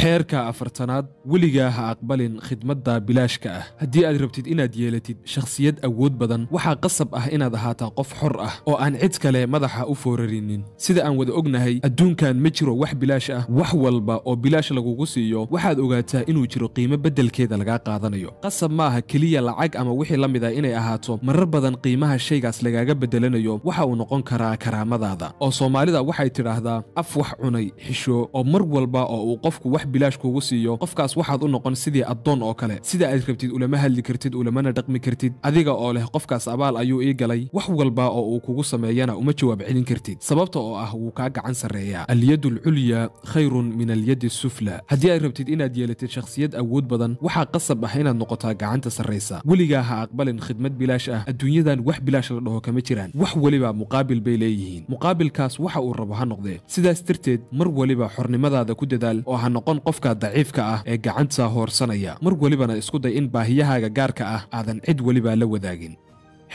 xeerka afartanaad weligaa ha aqbalin khidmadda bilaashka ah haddii aad rabtid inaad yeelatid shakhsiyad awood badan waxaa qasab ah inaad ahaataa qof xor ah oo aan cid kale madaxa u foorarinin sida aan wada ognahay adduunkan ma jiro wax bilaash ah wax walba oo bilaash lagugu siiyo waxaad ogaataa inuu jiro qiimo beddelkeeda lagaa qaadanayo qasab ma aha keliya lacag ama wixii la mid a ah inay ahaato marar badan qiimaha shaygaas lagaaga beddelanayo waxa uu noqon karaa karaamadaada oo soomaalida waxay tidhaahdaa af wax cunay xisho oo mar walba oo uu qofku wax bilaash kugu siiyo qofkaas waxaad u noqon sidii addoon oo kale sida aad rabtid ulama hadli kartid ulamana dhaqmi kartid adiga oo leh qofkaas abaal ayuu ii galay wax walba oo uu kugu sameeyana uma jawaab celin kartid sababta oo ah wuu kaa gacan sarreeyaa alyadu alculya khayrun min alyadi sufla haddii aad rabtid inaad yeelatid shakhsiyad awood badan waxaa qasab ah inaad noqotaa gacanta sarraysa weligaa ha aqbalin khidmad bilaash ah adduunyadan wax bilaash la dhaho kama jiraan wax weliba muqaabil bay leeyihiin muqaabilkaas waxa uu rabo ha noqdee sidaas darteed mar weliba xornimadaada ku dadaal oo ha noqon maadaama qofka daciifka ah ee gacanta hoorsanaya mar welibana isku day in baahiyahaaga gaarka ah aadan cid weliba la wadaagin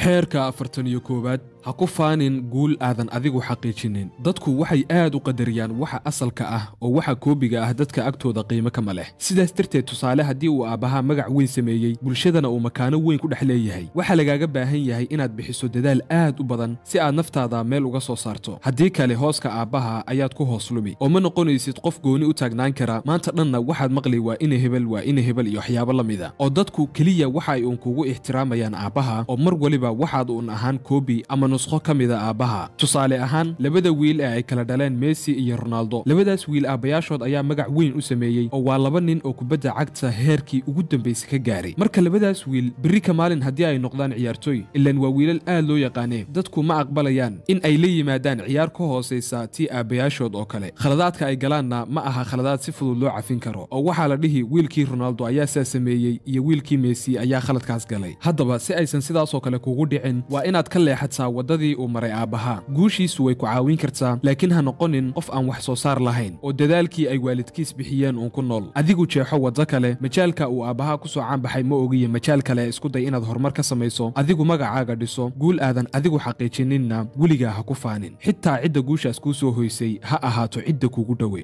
xeerka afartan iyo koowaad ha ku faanin guul aadan adigu xaqiijinin dadku waxay aad u qadariyaan waxa asalka ah oo waxa koobiga ah dadka agtooda qiimo kama leh sidaas darteed tusaale haddii uu aabbahaa magac weyn sameeyey bulshadana uu makaano weyn ku dhex leeyahay waxaa lagaaga baahan yahay inaad bixiso dadaal aad u badan si aad naftaada meel uga soo saarto haddii kale hooska aabbaha ayaad ku hoos lumi oo ma noqonaysid qof gooni u taagnaan kara maanta dhanna waxaad maqli waa ina hebel waa ina hebel iyo waxyaabo la mida oo dadku keliya waxa ay uun kugu ixtiraamayaan aabbaha oo mar weliba waxaad uun ahaan koobi ama nusqo ka mid aabbaha tusaale ahaan labada wiil ee ay kala dhaleen messi iyo ronaldo labadaas wiil aabbayaashood ayaa magac weyn u sameeyey oo waa laba nin oo kubadda cagta heerkii ugu dambaysa ka gaaray marka labadaas wiil berri ka maalin haddii ay noqdaan ciyaartooy ilaan waa wiilal aad loo yaqaanee dadku ma aqbalayaan in ay la yimaadaan ciyaar ka hoosaysa tii aabbayaashood oo kale khaladaadka ay galaanna ma aha khaladaad si fudud loo cafin karo oo waxaa la dhihi wiilkii ronaldo ayaa saa sameeyey iyo wiilkii meesi ayaa khaladkaas galay haddaba si aysan sidaasoo kale kugu dhicin waa inaad ka leexataa waddadii uu maray aabbahaa guushiisu way ku caawin kartaa laakiin ha noqonin qof aan wax soo saar lahayn oo dadaalkii ay waalidkiis bixiyeen uun ku nool adigu jeexo waddo kale majaalka uu aabbahaa ku soo caanbaxay ma ogiya majaal kale isku day inaad horumar ka samayso adigu magacaaga dhiso guul aadan adigu xaqiijininna weligaa ha ku faanin xitaa cidda guushaas kuu soo hoysay ha ahaato cidda kugu dhowe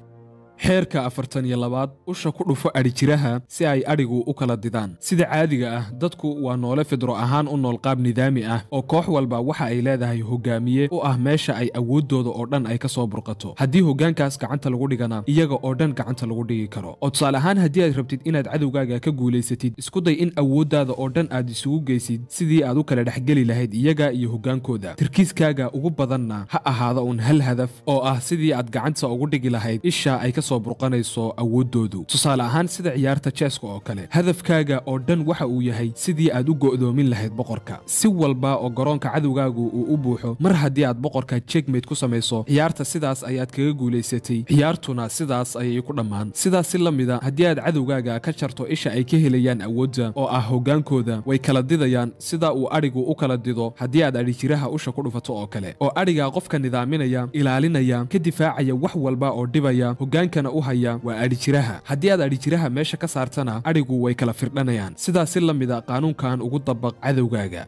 xeerka afartan iyo labaad usha ku dhufo adhijiraha si ay adhigu u kala didaan sida caadiga ah dadku waa noole fidro ahaan u nool qaab nidaami ah oo koox walba waxa ay leedahay hogaamiye u ah meesha ay awooddooda oo dhan ay ka soo burqato haddii hoggaankaas gacanta lagu dhigana iyaga oo dhan gacanta lagu dhigi karo oo tusaale ahaan haddii aad rabtid inaad cadowgaaga ka guulaysatid isku day in awooddaada oo dhan aad isugu geysid sidii aad u kala dhexgeli lahayd iyaga iyo hoggaankooda tirkiiskaaga ugu badanna ha ahaada uun hal hadaf oo ah sidii aad gacanta ugu dhigi lahayd isha ay ka soo burqanayso awooddoodu tusaale ahaan sida ciyaarta jeeska oo kale hadafkaaga oo dhan waxa uu yahay sidii aad u go'doomin lahayd boqorka si walba oo garoonka cadowgaagu uu u buuxo mar haddii aad boqorka jegmayd ku samayso ciyaarta sidaas ayaad kaga guulaysatay ciyaartuna sidaas ayay ku dhammaan sidaas si la mida ah, haddii aad cadowgaaga ka jarto isha ay ka helayaan awoodda oo ah hoggaankooda way kala didayaan sida uu adhigu u kala dido haddii aad adhijiraha usha ku dhufato oo kale oo adhigaa qofka nidaaminaya ilaalinaya ka difaacaya wax walba oo dhibaya hoggaanka jidhkana u haya waa adhijiraha haddii aad adhijiraha meesha ka saartana adhigu way kala firdhanayaan sidaasi la mida ah qaanuunkan ugu dabaq cadowgaaga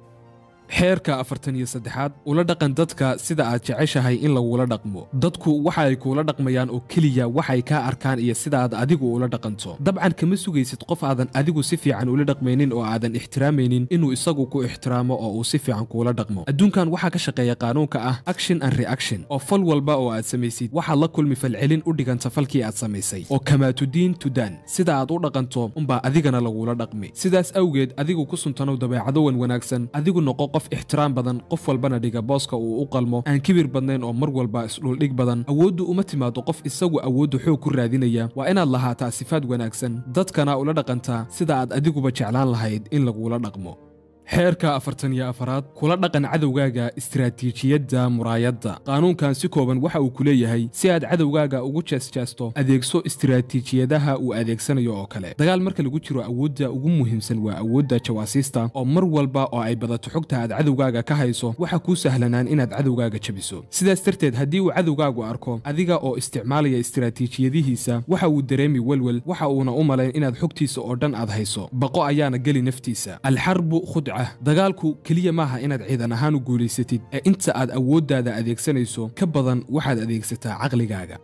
xeerka afartan iyo saddexaad ula dhaqan dadka sida aad jeceshahay in lagula dhaqmo dadku waxa ay kuula dhaqmayaan oo keliya waxay kaa arkaan iyo sidaaad adigu ula dhaqanto dabcan kama sugaysid qof aadan adigu si fiican ula dhaqmaynin oo aadan ixtiraamaynin inuu isagu ku ixtiraamo oo uu si fiican kuula dhaqmo adduunkan waxaa ka shaqeeya qaanuunka ah action and reaction oo fal walba oo aad samaysid waxaad la kulmi falcelin u dhiganta falkii aad samaysay oo kamaatudiin tudiin tudaan sida aad u dhaqanto unbaa adigana lagula dhaqmi sidaas awgeed adigu ku suntanow dabeecado wan wanaagsan adigu noqo qof qof ixtiraam badan qof walbana dhiga booska uu u qalmo aan kibir badnayn oo mar walba isdhuldhig badan awooddu uma timaado qof isagu awooddu xoog ku raadinaya waa inaad lahaataa sifaad wanaagsan dadkana ula dhaqantaa sida aad adiguba jeclaan lahayd in lagula dhaqmo xeerka afartan iyo afaraad kula dhaqan cadowgaaga istiraatiijiyadda muraayadda qaanuunkan si kooban waxa uu ku leeyahay si aad cadowgaaga ugu jeesjaasto adeegso istiraatiijiyadaha uu adeegsanayo oo kale dagaal marka lagu jiro awoodda ugu muhiimsan waa awoodda jawaasiista oo mar walba oo ay badato xogta aad cadowgaaga ka hayso waxa kuu sahlanaan inaad cadowgaaga jabiso sidaas darteed haddii uu cadowgaagu arko adiga oo isticmaalaya istiraatiijiyadihiisa waxa uu dareemi welwel waxa uuna u malayn inaad xogtiisa oo dhan aad hayso baqo ayaana geli naftiisa ah dagaalku keliya maaha inaad ciidan ahaan u guulaysatid ee inta aad awooddaada adeegsanayso ka badan waxaad adeegsataa caqligaaga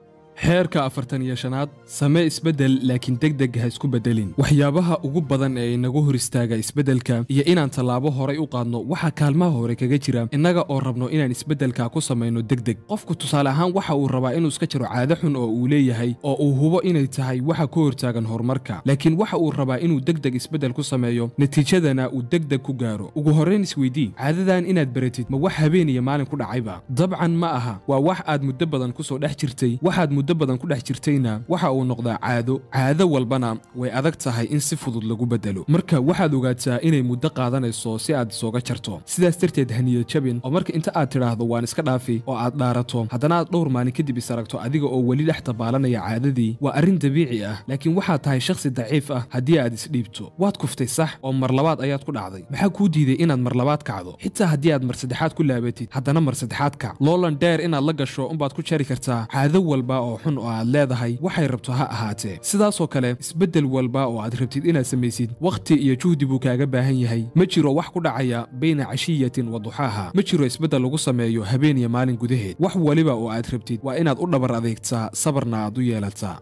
xeerka afartan iyo shanaad samee isbeddel laakiin degdeg ha isku beddelin waxyaabaha ugu badan ee inagu hor istaaga isbeddelka iyo inaan tallaabo horay u qaadno waxaa kaalmaha hore kaga jira innaga oo rabno inaan isbeddelka ku samayno degdeg qofku tusaale ahaan waxa uu rabaa inuu iska jiro caado xun oo uu leeyahay oo uu hubo inay tahay waxa ku hortaagan horumarka laakiin waxa uu rabaa inuu deg deg isbeddel ku sameeyo natiijadana uu deg deg ku gaaro ugu horrayn isweydii caadadan inaad baratid ma wax habeen iyo maalin ku dhacayba dabcan ma aha waa wax aad muddo badan ku soo dhex jirtay waxaad muddo badan ku dhex jirtayna waxa uu noqdaa caado caado walbana way adag tahay in si fudud lagu bedelo marka waxaad ogaataa inay muddo qaadanayso si aad isooga jarto sidaas darteed haniya jabin oo marka inta aad tidhaahdo waan iska dhaafi oo aad dhaarato haddana aad dhowr maalin kadib is aragto adiga oo weli dhex dabaalanaya caadadii waa arrin dabiici ah laakiin waxaad tahay shakhsi daciif ah haddii aad isdhiibto waad kuftay sax oo mar labaad ayaad ku dhacday maxaa kuu diiday inaad mar labaad kacdo xitaa haddii aad mar saddexaad ku laabatid haddana mar saddexaad kac loolan dheer inaad la gasho unbaad ku jari kartaa caado walba oo xun oo aad leedahay waxay rabto ha ahaatee sidaasoo kale isbeddel walba oo aad rabtid inaad samaysid wakhti iyo juhdi buu kaaga baahan yahay ma jiro wax ku dhacaya bayna cashiyatin wa duxaaha ma jiro isbeddel lagu sameeyo habeen iyo maalin gudaheed wax waliba oo aad rabtid waa inaad u dhabar adeegtaa sabarna aad u yeelataa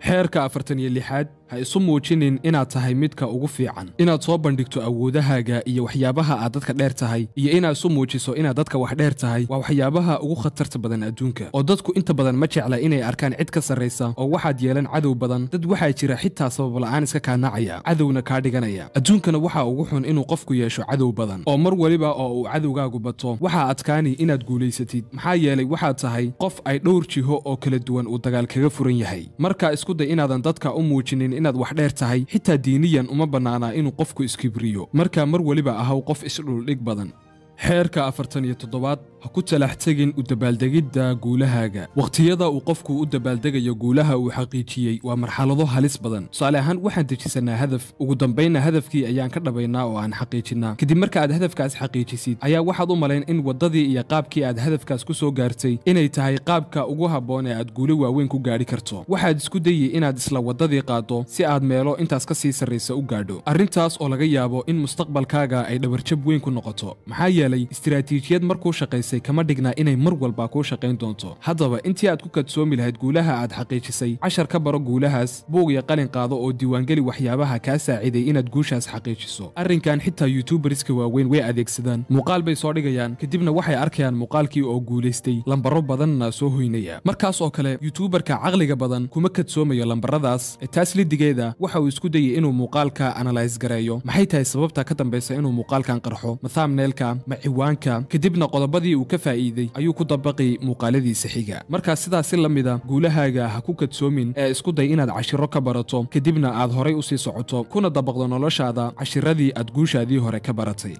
xeerka afartan iyo lixaad ha isu muujinin inaad tahay midka ugu fiican inaad soo bandhigto awoodahaaga iyo waxyaabaha aad dadka dheer tahay iyo inaad isu muujiso inaad dadka wax dheer tahay waa waxyaabaha ugu khatarta badan adduunka oo dadku inta badan ma jecla inay arkaan cid ka sarraysa oo waxaad yeelan cadow badan dad waxaa jira xitaa sababla'aan iska kaanacaya cadowna kaa dhiganaya adduunkana waxaa ugu xun inuu qofku yeesho cadow badan oo mar weliba oo uu cadowgaagu bato waxaa adkaani inaad guulaysatid maxaa yeelay waxaad tahay qof ay dhowr jiho oo kala duwan uu dagaal kaga furan yahay marka isku day inaadan dadka u muujinin inaad wax dheer tahay xitaa diiniyan uma bannaanaa inuu qofku iskibriyo markaa mar weliba ahaw qof isdhuldhig badan xeerka afartan iyo toddobaad ha ku talax tegin u dabaaldegidda guulahaaga wakhtiyada uu qofku u dabaaldegayo guulaha uu xaqiijiyey waa marxalado halis badan tusaale ahaan waxaan dejisanaa hadaf ugu dambaynna hadafkii ayaan ka dhabaynaa oo aan xaqiijinaa kadib marka aad hadafkaas xaqiijisid ayaa waxaad u malayn in waddadii iyo qaabkii aad hadafkaas ku soo gaartay inay tahay qaabka ugu habboon ee aad guulo waaweyn ku gaadhi karto waxaad isku dayi inaad isla waddadii qaaddo si aad meelo intaas ka sii sarraysa u gaadho arrintaas oo laga yaabo in mustaqbalkaaga ay dhabarjab weyn ku noqoto maxaa yeelay istiraatiijiyad markuu shaqaysa wanaajisay kama dhigna inay mar walba kuu shaqayn doonto haddaba intii aad ku kadsoomi lahayd guulaha aad xaqiijisay cashar ka baro guulahaas buug iyo qalin qaado oo diiwaangeli waxyaabaha kaa saaciday inaad guushaas xaqiijiso arrinkan xitaa yuutuberiska waaweyn way adeegsadaan muuqaal bay soo dhigayaan kadibna waxay arkayaan muuqaalkii oo guulaystay lambaro badanna soo hoynaya markaas oo kale yuutuubarka caqliga badan kuma kadsoomayo lambaradaas e taas lidigeeda waxa uu isku dayay inuu muuqaalka analayse gareeyo maxay tahay sababta ka dambaysa inuu muuqaalkan qarxo mathaamneelka ma ciwaanka kadibna qodobadii uu ka faa'iiday ayuu ku dabaqi muuqaaladiisa xiga markaa sidaasi la mida ah, guulahaaga ha ku kadsoomin ee isku day inaad cashiro ka barato kadibna aad horay u sii socoto kuna dabaqdo noloshaada cashiradii aad guushaadii hore ka baratay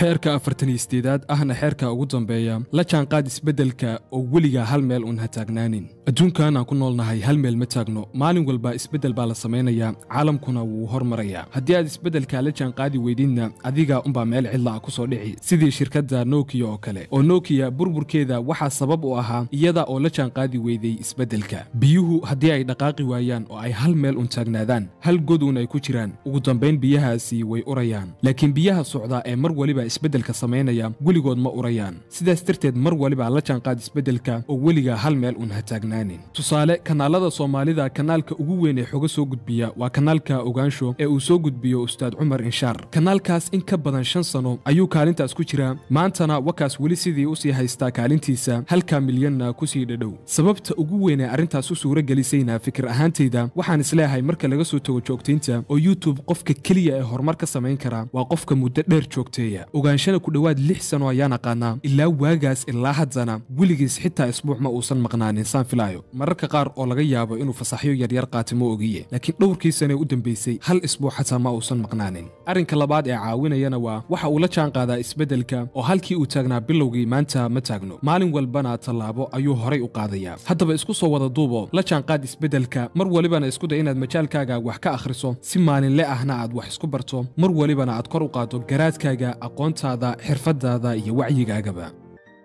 xeerka afartan iyo siddeedaad ahna xeerka ugu dambeeya la jaanqaad isbeddelka oo weligaa hal meel uun ha taagnaanin adduunkan aan ku noolnahay hal meel ma taagno maalin walba isbeddel baa la samaynayaa caalamkuna wuu hormarayaa haddii aad isbeddelka la jaanqaadi weydidna adiga unbaa meel cidla ah ku soo dhici sidii shirkadda nokiya oo kale oo nokiya burburkeeda waxaa sabab u ahaa iyada oo la jaanqaadi weyday isbeddelka biyuhu haddii ay dhaqaaqi waayaan oo ay hal meel uun taagnaadaan hal god uun ay ku jiraan ugu dambayn biyahaasi way urayaan laakiin biyaha socda ee mar waliba weliba isbeddelka samaynaya weligood ma urayaan sidaas darteed mar waliba la jaanqaad isbeddelka oo weligaa hal meel uun ha taagnaanin tusaale kanaalada soomaalida kanaalka ugu weyn ee xoga soo gudbiya waa kanaalka ogaansho ee uu soo gudbiyo ustaad cumar inshaar kanaalkaas in ka badan shan sano ayuu kaalintaas ku jiraa maantana wakaas weli sidii u sii haystaa kaalintiisa halkaa milyanna ku sii dhadhow sababta ugu weyn ee arrintaas u suura gelisayna fikir ahaantayda waxaan isleehay marka laga soo tago joogtaynta oo youtub qofka keliya ee horumar ka samayn kara waa qofka muddo dheer joogteeya ogaanshana ku dhowaad lix sano ayaan aqaanaa ilaa waagaas ilaa haddana weligiis xitaa isbuuc ma uusan maqnaanin saan filaayo mararka qaar oo laga yaabo inuu fasaxyo yaryar qaata ma ogiye laakiin dhowrkii sanee u dambaysay hal isbuuc xataa ma uusan maqnaanin arrinka labaad ee caawinayana waa waxa uu la jaanqaadaa isbeddelka oo halkii uu taagnaa bilowgii maanta ma taagno maalin walbana tallaabo ayuu horay u qaadayaa haddaba isku soo wada duubo la jaanqaad isbeddelka mar walibana isku day inaad majaalkaaga wax ka akhriso si maalinle ahna aad wax isku barto mar walibana aad kor u qaado garaadkaaga aqoon aqoontaada xirfadaada iyo wacyigaagaba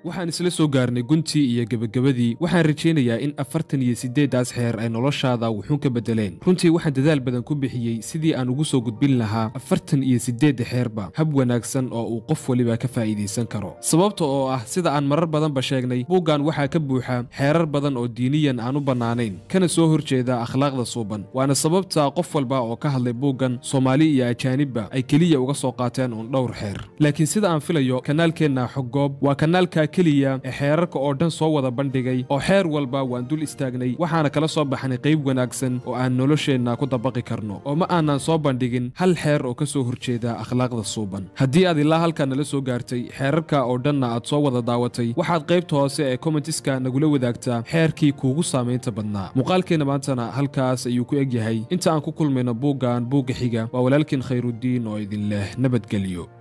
waxaan isla soo gaarnay guntii iyo gebagabadii waxaan rajaynayaa in afartan iyo siddeeddaas xeer ay noloshaada wuxuun ka beddeleen runtii waxaan dadaal badan ku bixiyey sidii aan ugu soo gudbin lahaa afartan iyo siddeedda xeerba hab wanaagsan oo uu qof weliba ka faa'iidaysan karo sababta oo ah sida aan marar badanba sheegnay buuggan waxaa ka buuxa xeerar badan oo diiniyan aan u bannaanayn kana soo horjeeda akhlaaqda suuban waana sababta qof walba oo ka hadlay buuggan soomaali iyo ajaanibba ay keliya uga soo qaateen uun dhowr xeer laakiin sida aan filayo kanaalkeenna xoggoob waa kanaalka keliya ee xeerarka oo dhan soo wada bandhigay oo xeer walba waan dul istaagnay waxaana kala soo baxnay qayb wanaagsan oo aan nolosheenna ku dabaqi karno oo ma aanan soo bandhigin hal xeer oo ka soo horjeeda akhlaaqda suuban haddii aad ilaa halkaa nala soo gaartay xeerarka oo dhanna aad soo wada daawatay waxaad qaybta hoose ee komentiska nagula wadaagtaa xeerkii kuugu saamaynta badnaa muuqaalkeenna maantana halkaas ayuu ku eg yahay inta aan ku kulmayno buuggan buugga xiga waa walaalkiin khayruddiin oo idin leh nabadgelyo